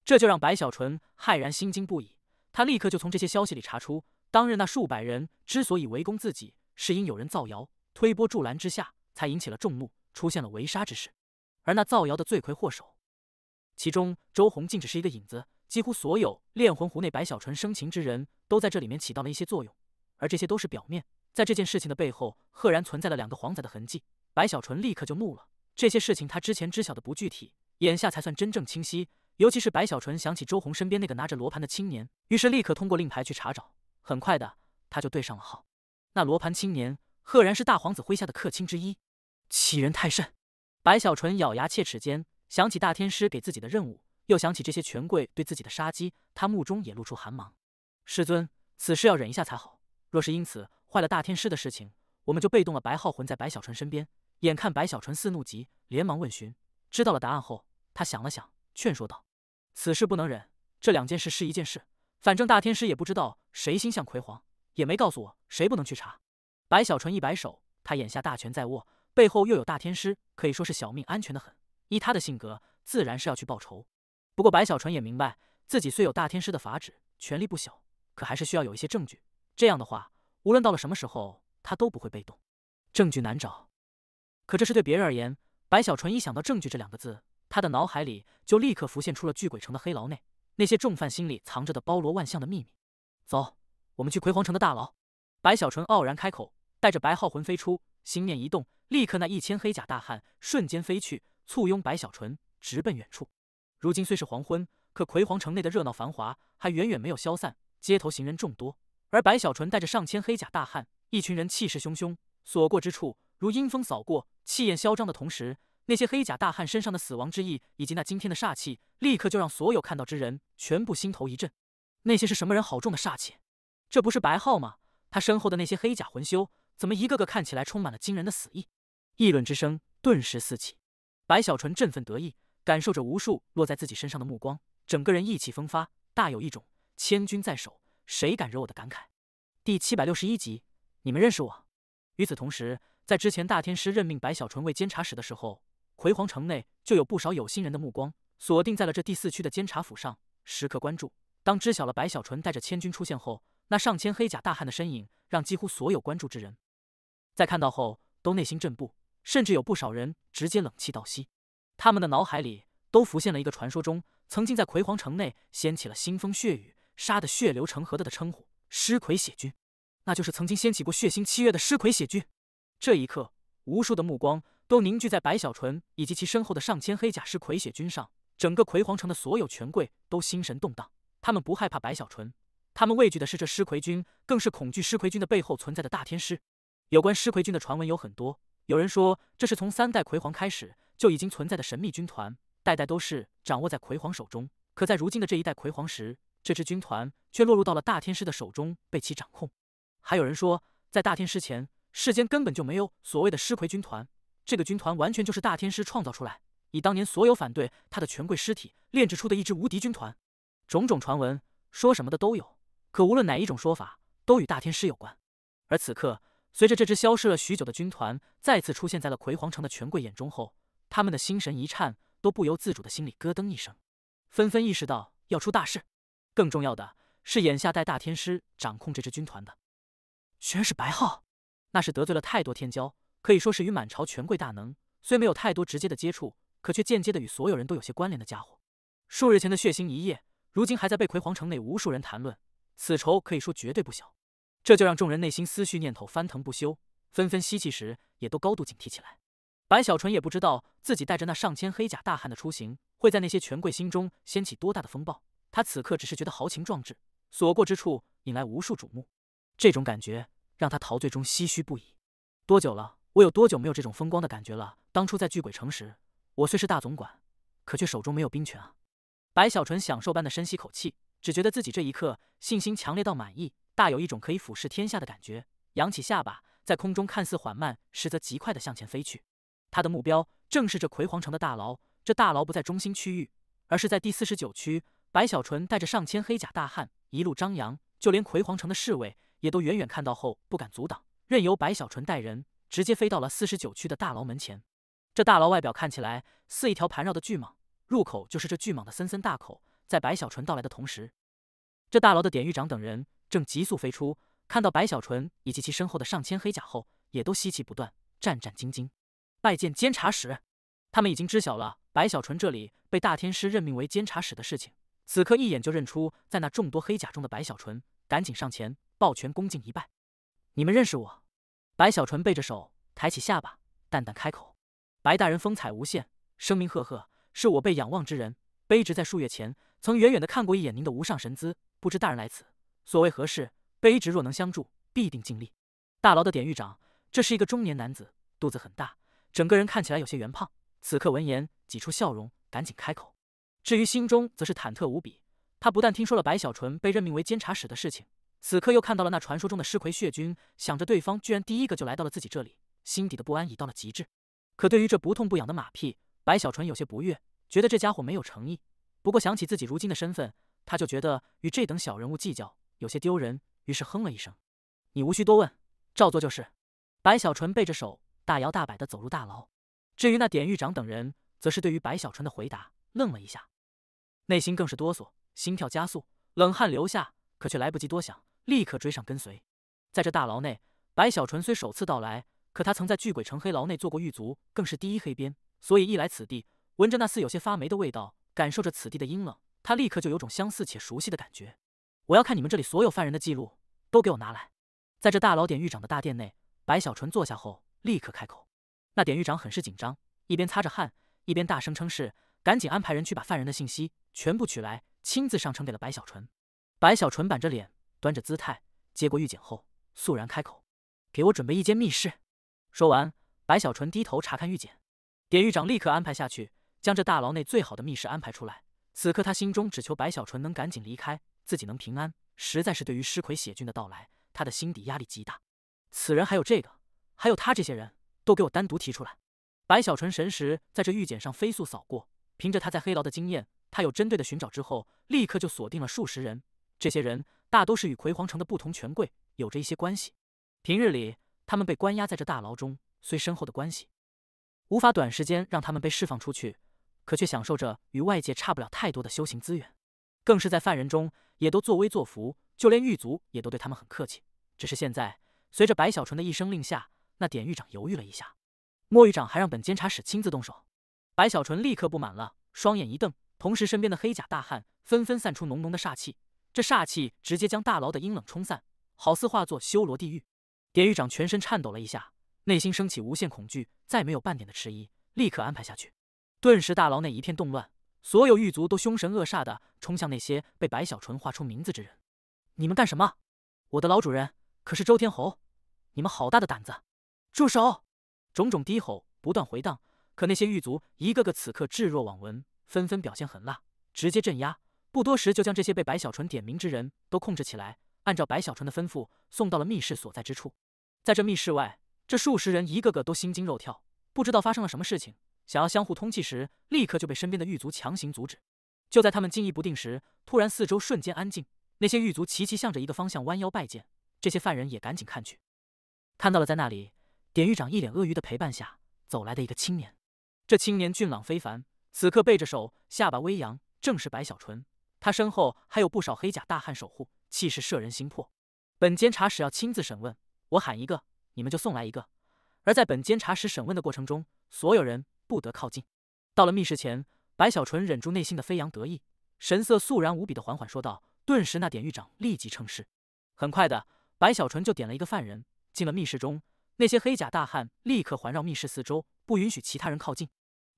这就让白小纯骇然心惊不已。他立刻就从这些消息里查出，当日那数百人之所以围攻自己，是因有人造谣，推波助澜之下才引起了众怒，出现了围杀之事。而那造谣的罪魁祸首，其中周红竟只是一个影子。几乎所有炼魂壶内白小纯生擒之人，都在这里面起到了一些作用，而这些都是表面。在这件事情的背后，赫然存在了两个皇仔的痕迹。白小纯立刻就怒了，这些事情他之前知晓的不具体，眼下才算真正清晰。尤其是白小纯想起周红身边那个拿着罗盘的青年，于是立刻通过令牌去查找。很快的，他就对上了号。那罗盘青年赫然是大皇子麾下的客卿之一，欺人太甚！白小纯咬牙切齿间想起大天师给自己的任务。又想起这些权贵对自己的杀机，他目中也露出寒芒。师尊，此事要忍一下才好。若是因此坏了大天师的事情，我们就被动了。白浩魂在白小纯身边，眼看白小纯似怒极，连忙问询。知道了答案后，他想了想，劝说道：“此事不能忍，这两件事是一件事。反正大天师也不知道谁心向葵皇，也没告诉我谁不能去查。”白小纯一摆手，他眼下大权在握，背后又有大天师，可以说是小命安全的很。依他的性格，自然是要去报仇。不过，白小纯也明白，自己虽有大天师的法旨，权力不小，可还是需要有一些证据。这样的话，无论到了什么时候，他都不会被动。证据难找，可这是对别人而言。白小纯一想到“证据”这两个字，他的脑海里就立刻浮现出了巨鬼城的黑牢内那些重犯心里藏着的包罗万象的秘密。走，我们去葵皇城的大牢。白小纯傲然开口，带着白浩魂飞出，心念一动，立刻那一千黑甲大汉瞬间飞去，簇拥白小纯直奔远处。如今虽是黄昏，可葵皇城内的热闹繁华还远远没有消散，街头行人众多。而白小纯带着上千黑甲大汉，一群人气势汹汹，所过之处如阴风扫过，气焰嚣张的同时，那些黑甲大汉身上的死亡之意以及那惊天的煞气，立刻就让所有看到之人全部心头一震。那些是什么人？好重的煞气！这不是白浩吗？他身后的那些黑甲魂修怎么一个个看起来充满了惊人的死意？议论之声顿时四起。白小纯振奋得意。感受着无数落在自己身上的目光，整个人意气风发，大有一种千钧在手，谁敢惹我的感慨。第七百六十一集，你们认识我？与此同时，在之前大天师任命白小纯为监察使的时候，葵皇城内就有不少有心人的目光锁定在了这第四区的监察府上，时刻关注。当知晓了白小纯带着千军出现后，那上千黑甲大汉的身影，让几乎所有关注之人，在看到后都内心震步，甚至有不少人直接冷气倒吸。他们的脑海里都浮现了一个传说中曾经在葵皇城内掀起了腥风血雨、杀得血流成河的的称呼——尸魁血君，那就是曾经掀起过血腥七月的尸魁血君。这一刻，无数的目光都凝聚在白小纯以及其身后的上千黑甲尸魁血君上。整个葵皇城的所有权贵都心神动荡。他们不害怕白小纯，他们畏惧的是这尸魁君，更是恐惧尸魁君的背后存在的大天师。有关尸魁君的传闻有很多，有人说这是从三代葵皇开始。就已经存在的神秘军团，代代都是掌握在魁皇手中。可在如今的这一代魁皇时，这支军团却落入到了大天师的手中，被其掌控。还有人说，在大天师前，世间根本就没有所谓的尸魁军团，这个军团完全就是大天师创造出来，以当年所有反对他的权贵尸体炼制出的一支无敌军团。种种传闻，说什么的都有。可无论哪一种说法，都与大天师有关。而此刻，随着这支消失了许久的军团再次出现在了魁皇城的权贵眼中后，他们的心神一颤，都不由自主的心里咯噔一声，纷纷意识到要出大事。更重要的是，眼下带大天师掌控这支军团的，居然是白浩。那是得罪了太多天骄，可以说是与满朝权贵大能，虽没有太多直接的接触，可却间接的与所有人都有些关联的家伙。数日前的血腥一夜，如今还在被葵皇城内无数人谈论，此仇可以说绝对不小。这就让众人内心思绪念头翻腾不休，纷纷吸气时也都高度警惕起来。白小纯也不知道自己带着那上千黑甲大汉的出行会在那些权贵心中掀起多大的风暴。他此刻只是觉得豪情壮志，所过之处引来无数瞩目，这种感觉让他陶醉中唏嘘不已。多久了？我有多久没有这种风光的感觉了？当初在巨鬼城时，我虽是大总管，可却手中没有兵权啊！白小纯享受般的深吸口气，只觉得自己这一刻信心强烈到满意，大有一种可以俯视天下的感觉。扬起下巴，在空中看似缓慢，实则极快的向前飞去。他的目标正是这葵皇城的大牢。这大牢不在中心区域，而是在第四十九区。白小纯带着上千黑甲大汉一路张扬，就连葵皇城的侍卫也都远远看到后不敢阻挡，任由白小纯带人直接飞到了四十九区的大牢门前。这大牢外表看起来似一条盘绕的巨蟒，入口就是这巨蟒的森森大口。在白小纯到来的同时，这大牢的典狱长等人正急速飞出，看到白小纯以及其身后的上千黑甲后，也都吸气不断，战战兢兢。拜见监察使，他们已经知晓了白小纯这里被大天师任命为监察使的事情。此刻一眼就认出在那众多黑甲中的白小纯，赶紧上前抱拳恭敬一拜。你们认识我？白小纯背着手，抬起下巴，淡淡开口：“白大人风采无限，声名赫赫，是我辈仰望之人。卑职在数月前曾远远的看过一眼您的无上神姿，不知大人来此所谓何事？卑职若能相助，必定尽力。”大牢的典狱长，这是一个中年男子，肚子很大。整个人看起来有些圆胖，此刻闻言挤出笑容，赶紧开口。至于心中，则是忐忑无比。他不但听说了白小纯被任命为监察使的事情，此刻又看到了那传说中的尸魁血君，想着对方居然第一个就来到了自己这里，心底的不安已到了极致。可对于这不痛不痒的马屁，白小纯有些不悦，觉得这家伙没有诚意。不过想起自己如今的身份，他就觉得与这等小人物计较有些丢人，于是哼了一声：“你无需多问，照做就是。”白小纯背着手。大摇大摆的走入大牢，至于那典狱长等人，则是对于白小纯的回答愣了一下，内心更是哆嗦，心跳加速，冷汗流下，可却来不及多想，立刻追上跟随。在这大牢内，白小纯虽首次到来，可他曾在巨鬼城黑牢内做过狱卒，更是第一黑边，所以一来此地，闻着那似有些发霉的味道，感受着此地的阴冷，他立刻就有种相似且熟悉的感觉。我要看你们这里所有犯人的记录，都给我拿来。在这大牢典狱长的大殿内，白小纯坐下后。立刻开口，那典狱长很是紧张，一边擦着汗，一边大声称是，赶紧安排人去把犯人的信息全部取来，亲自上呈给了白小纯。白小纯板着脸，端着姿态接过玉简后，肃然开口：“给我准备一间密室。”说完，白小纯低头查看玉简，典狱长立刻安排下去，将这大牢内最好的密室安排出来。此刻他心中只求白小纯能赶紧离开，自己能平安，实在是对于尸魁血军的到来，他的心底压力极大。此人还有这个。还有他这些人，都给我单独提出来。白小纯神识在这玉简上飞速扫过，凭着他在黑牢的经验，他有针对的寻找之后，立刻就锁定了数十人。这些人大都是与葵皇城的不同权贵有着一些关系。平日里，他们被关押在这大牢中，虽身后的关系无法短时间让他们被释放出去，可却享受着与外界差不了太多的修行资源，更是在犯人中也都作威作福，就连狱卒也都对他们很客气。只是现在，随着白小纯的一声令下。那典狱长犹豫了一下，墨狱长还让本监察使亲自动手，白小纯立刻不满了，双眼一瞪，同时身边的黑甲大汉纷纷散出浓浓的煞气，这煞气直接将大牢的阴冷冲散，好似化作修罗地狱。典狱长全身颤抖了一下，内心升起无限恐惧，再没有半点的迟疑，立刻安排下去。顿时大牢内一片动乱，所有狱卒都凶神恶煞的冲向那些被白小纯画出名字之人。你们干什么？我的老主人，可是周天侯，你们好大的胆子！住手！种种低吼不断回荡，可那些狱卒一个个此刻置若罔闻，纷纷表现狠辣，直接镇压。不多时，就将这些被白小纯点名之人都控制起来，按照白小纯的吩咐，送到了密室所在之处。在这密室外，这数十人一个个都心惊肉跳，不知道发生了什么事情，想要相互通气时，立刻就被身边的狱卒强行阻止。就在他们惊疑不定时，突然四周瞬间安静，那些狱卒齐齐向着一个方向弯腰拜见，这些犯人也赶紧看去，看到了在那里。典狱长一脸鳄鱼的陪伴下走来的一个青年，这青年俊朗非凡，此刻背着手，下巴微扬，正是白小纯。他身后还有不少黑甲大汉守护，气势摄人心魄。本监察使要亲自审问，我喊一个，你们就送来一个。而在本监察使审问的过程中，所有人不得靠近。到了密室前，白小纯忍住内心的飞扬得意，神色肃然无比的缓缓说道。顿时，那典狱长立即称是。很快的，白小纯就点了一个犯人进了密室中。那些黑甲大汉立刻环绕密室四周，不允许其他人靠近。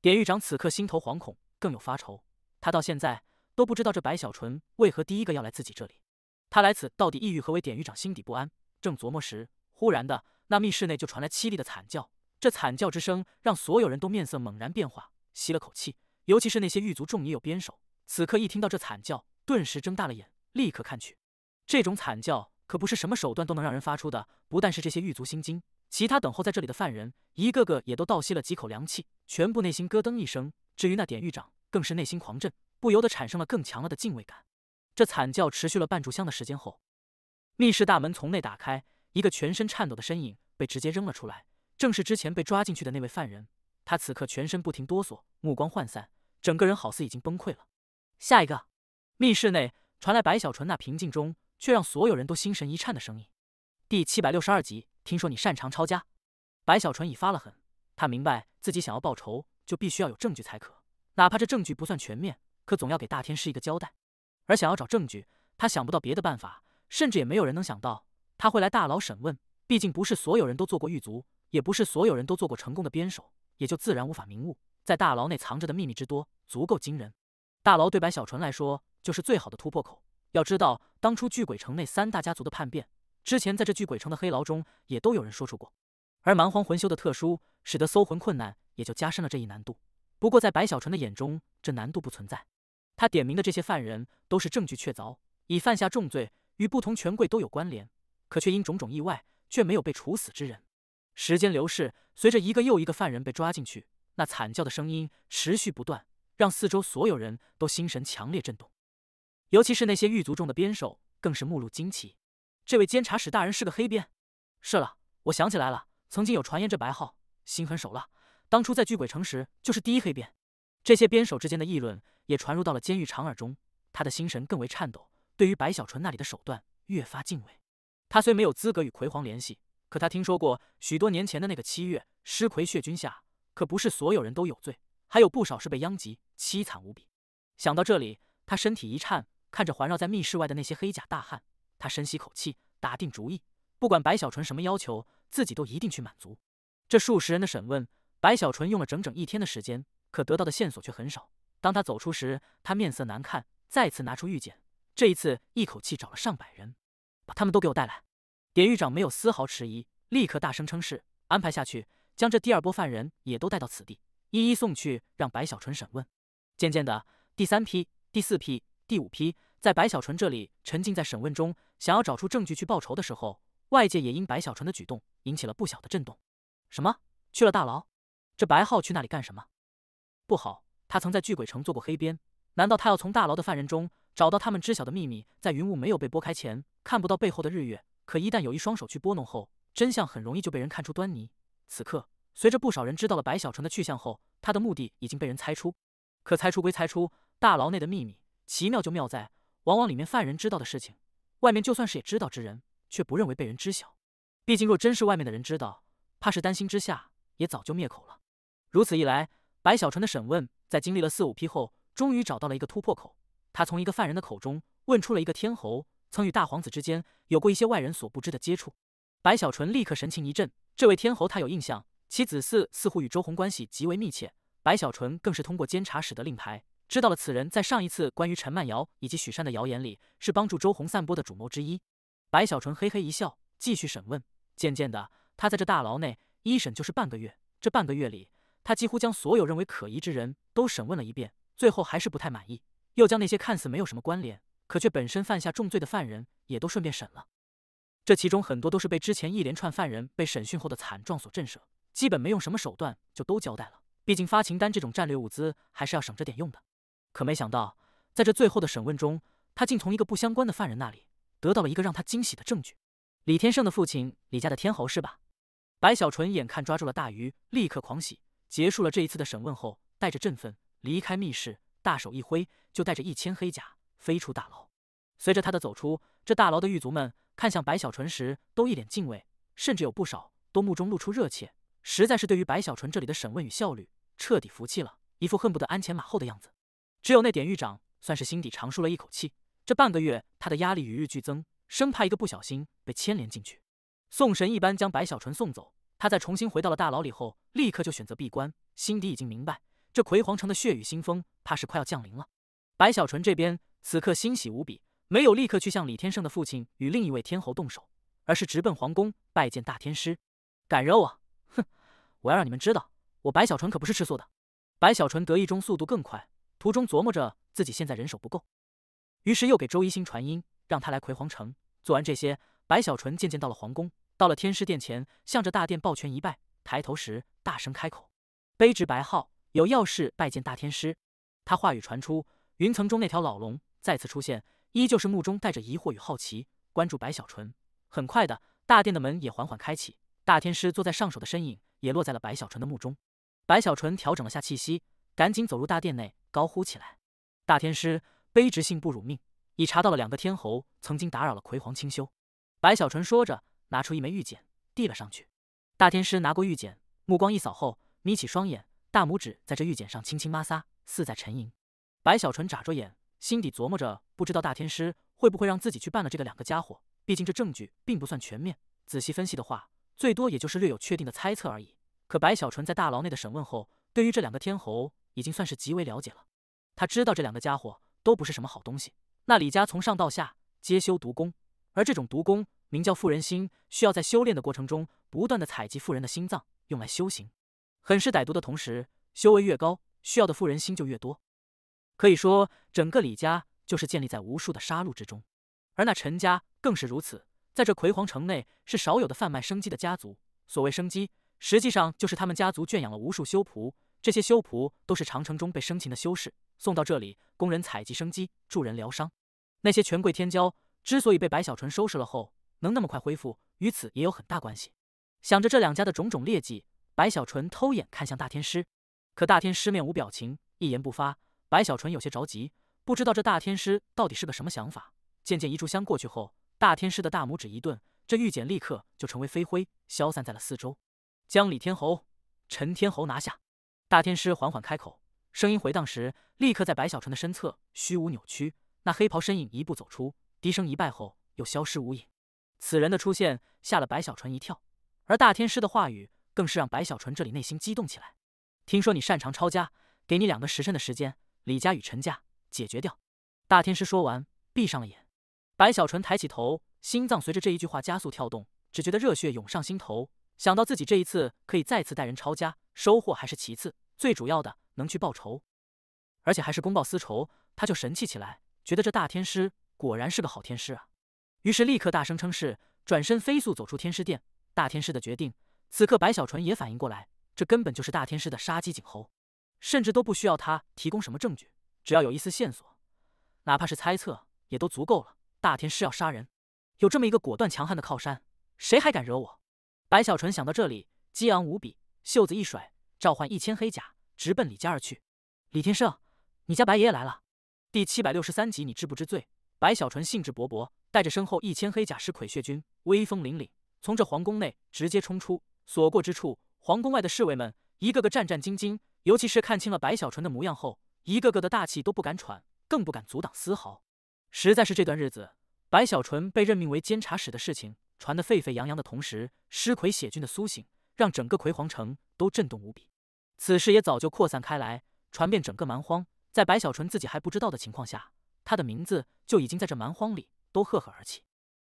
典狱长此刻心头惶恐，更有发愁。他到现在都不知道这白小纯为何第一个要来自己这里。他来此到底意欲何为？典狱长心底不安，正琢磨时，忽然的那密室内就传来凄厉的惨叫。这惨叫之声让所有人都面色猛然变化，吸了口气。尤其是那些狱卒中也有边手，此刻一听到这惨叫，顿时睁大了眼，立刻看去。这种惨叫可不是什么手段都能让人发出的，不但是这些狱卒心惊。其他等候在这里的犯人，一个个也都倒吸了几口凉气，全部内心咯噔一声。至于那典狱长，更是内心狂震，不由得产生了更强了的敬畏感。这惨叫持续了半炷香的时间后，密室大门从内打开，一个全身颤抖的身影被直接扔了出来，正是之前被抓进去的那位犯人。他此刻全身不停哆嗦，目光涣散，整个人好似已经崩溃了。下一个，密室内传来白小纯那平静中却让所有人都心神一颤的声音。第七百六十二集。听说你擅长抄家，白小纯已发了狠。他明白自己想要报仇，就必须要有证据才可。哪怕这证据不算全面，可总要给大天师一个交代。而想要找证据，他想不到别的办法，甚至也没有人能想到他会来大牢审问。毕竟不是所有人都做过狱卒，也不是所有人都做过成功的鞭手，也就自然无法明悟在大牢内藏着的秘密之多，足够惊人。大牢对白小纯来说就是最好的突破口。要知道，当初巨鬼城内三大家族的叛变。之前在这巨鬼城的黑牢中，也都有人说出过。而蛮荒魂修的特殊，使得搜魂困难，也就加深了这一难度。不过在白小纯的眼中，这难度不存在。他点名的这些犯人，都是证据确凿，已犯下重罪，与不同权贵都有关联，可却因种种意外，却没有被处死之人。时间流逝，随着一个又一个犯人被抓进去，那惨叫的声音持续不断，让四周所有人都心神强烈震动。尤其是那些狱卒中的鞭手，更是目露惊奇。这位监察使大人是个黑边。是了，我想起来了，曾经有传言，这白浩心狠手辣，当初在巨鬼城时就是第一黑边。这些鞭手之间的议论也传入到了监狱长耳中，他的心神更为颤抖，对于白小纯那里的手段越发敬畏。他虽没有资格与魁皇联系，可他听说过许多年前的那个七月尸魁血君下，可不是所有人都有罪，还有不少是被殃及，凄惨无比。想到这里，他身体一颤，看着环绕在密室外的那些黑甲大汉。他深吸口气，打定主意，不管白小纯什么要求，自己都一定去满足。这数十人的审问，白小纯用了整整一天的时间，可得到的线索却很少。当他走出时，他面色难看，再次拿出玉简，这一次一口气找了上百人，把他们都给我带来。典狱长没有丝毫迟疑，立刻大声称是，安排下去，将这第二波犯人也都带到此地，一一送去，让白小纯审问。渐渐的，第三批、第四批、第五批，在白小纯这里沉浸在审问中。想要找出证据去报仇的时候，外界也因白小纯的举动引起了不小的震动。什么？去了大牢？这白浩去那里干什么？不好，他曾在巨鬼城做过黑边，难道他要从大牢的犯人中找到他们知晓的秘密？在云雾没有被拨开前，看不到背后的日月。可一旦有一双手去拨弄后，真相很容易就被人看出端倪。此刻，随着不少人知道了白小纯的去向后，他的目的已经被人猜出。可猜出归猜出，大牢内的秘密，奇妙就妙在，往往里面犯人知道的事情。外面就算是也知道之人，却不认为被人知晓。毕竟若真是外面的人知道，怕是担心之下也早就灭口了。如此一来，白小纯的审问在经历了四五批后，终于找到了一个突破口。他从一个犯人的口中问出了一个天侯曾与大皇子之间有过一些外人所不知的接触。白小纯立刻神情一震，这位天侯他有印象，其子嗣似乎与周红关系极为密切。白小纯更是通过监察使的令牌。知道了此人，在上一次关于陈曼瑶以及许山的谣言里，是帮助周红散播的主谋之一。白小纯嘿嘿一笑，继续审问。渐渐的，他在这大牢内一审就是半个月。这半个月里，他几乎将所有认为可疑之人都审问了一遍，最后还是不太满意，又将那些看似没有什么关联，可却本身犯下重罪的犯人也都顺便审了。这其中很多都是被之前一连串犯人被审讯后的惨状所震慑，基本没用什么手段就都交代了。毕竟发情单这种战略物资还是要省着点用的。可没想到，在这最后的审问中，他竟从一个不相关的犯人那里得到了一个让他惊喜的证据。李天胜的父亲，李家的天侯是吧？白小纯眼看抓住了大鱼，立刻狂喜。结束了这一次的审问后，带着振奋离开密室，大手一挥，就带着一千黑甲飞出大牢。随着他的走出，这大牢的狱卒们看向白小纯时，都一脸敬畏，甚至有不少都目中露出热切，实在是对于白小纯这里的审问与效率彻底服气了，一副恨不得鞍前马后的样子。只有那典狱长算是心底长舒了一口气。这半个月，他的压力与日俱增，生怕一个不小心被牵连进去。送神一般将白小纯送走，他在重新回到了大牢里后，立刻就选择闭关，心底已经明白，这葵皇城的血雨腥风怕是快要降临了。白小纯这边此刻欣喜无比，没有立刻去向李天胜的父亲与另一位天侯动手，而是直奔皇宫拜见大天师。敢惹我，哼！我要让你们知道，我白小纯可不是吃素的。白小纯得意中速度更快。途中琢磨着自己现在人手不够，于是又给周一星传音，让他来葵皇城。做完这些，白小纯渐渐到了皇宫，到了天师殿前，向着大殿抱拳一拜，抬头时大声开口：“卑职白浩，有要事拜见大天师。”他话语传出，云层中那条老龙再次出现，依旧是目中带着疑惑与好奇关注白小纯。很快的，大殿的门也缓缓开启，大天师坐在上首的身影也落在了白小纯的目中。白小纯调整了下气息，赶紧走入大殿内。高呼起来，大天师，卑职幸不辱命，已查到了两个天猴曾经打扰了葵皇清修。白小纯说着，拿出一枚玉简，递了上去。大天师拿过玉简，目光一扫后，眯起双眼，大拇指在这玉简上轻轻摩挲，似在沉吟。白小纯眨着眼，心底琢磨着，不知道大天师会不会让自己去办了这个两个家伙。毕竟这证据并不算全面，仔细分析的话，最多也就是略有确定的猜测而已。可白小纯在大牢内的审问后，对于这两个天猴。已经算是极为了解了。他知道这两个家伙都不是什么好东西。那李家从上到下皆修毒功，而这种毒功名叫“妇人心”，需要在修炼的过程中不断的采集妇人的心脏用来修行，很是歹毒。的同时，修为越高，需要的妇人心就越多。可以说，整个李家就是建立在无数的杀戮之中。而那陈家更是如此，在这葵皇城内是少有的贩卖生机的家族。所谓生机，实际上就是他们家族圈养了无数修仆。这些修仆都是长城中被生擒的修士，送到这里，供人采集生机，助人疗伤。那些权贵天骄之所以被白小纯收拾了后能那么快恢复，与此也有很大关系。想着这两家的种种劣迹，白小纯偷眼看向大天师，可大天师面无表情，一言不发。白小纯有些着急，不知道这大天师到底是个什么想法。渐渐一炷香过去后，大天师的大拇指一顿，这玉简立刻就成为飞灰，消散在了四周，将李天侯、陈天侯拿下。大天师缓缓开口，声音回荡时，立刻在白小纯的身侧虚无扭曲。那黑袍身影一步走出，低声一拜后，又消失无影。此人的出现吓了白小纯一跳，而大天师的话语更是让白小纯这里内心激动起来。听说你擅长抄家，给你两个时辰的时间，李家与陈家解决掉。大天师说完，闭上了眼。白小纯抬起头，心脏随着这一句话加速跳动，只觉得热血涌上心头，想到自己这一次可以再次带人抄家，收获还是其次。最主要的能去报仇，而且还是公报私仇，他就神气起来，觉得这大天师果然是个好天师啊！于是立刻大声称是，转身飞速走出天师殿。大天师的决定，此刻白小纯也反应过来，这根本就是大天师的杀鸡儆猴，甚至都不需要他提供什么证据，只要有一丝线索，哪怕是猜测，也都足够了。大天师要杀人，有这么一个果断强悍的靠山，谁还敢惹我？白小纯想到这里，激昂无比，袖子一甩。召唤一千黑甲，直奔李家而去。李天胜，你家白爷爷来了。第七百六十三集，你知不知罪？白小纯兴致勃勃，带着身后一千黑甲师魁血军，威风凛凛，从这皇宫内直接冲出，所过之处，皇宫外的侍卫们一个个战战兢兢，尤其是看清了白小纯的模样后，一个个的大气都不敢喘，更不敢阻挡丝毫。实在是这段日子，白小纯被任命为监察使的事情传得沸沸扬扬的同时，师魁血军的苏醒，让整个魁皇城都震动无比。此事也早就扩散开来，传遍整个蛮荒。在白小纯自己还不知道的情况下，他的名字就已经在这蛮荒里都赫赫而起。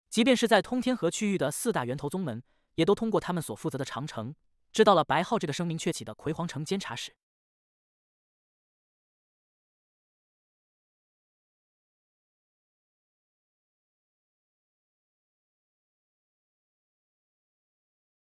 即便是在通天河区域的四大源头宗门，也都通过他们所负责的长城，知道了白浩这个声名鹊起的葵皇城监察使。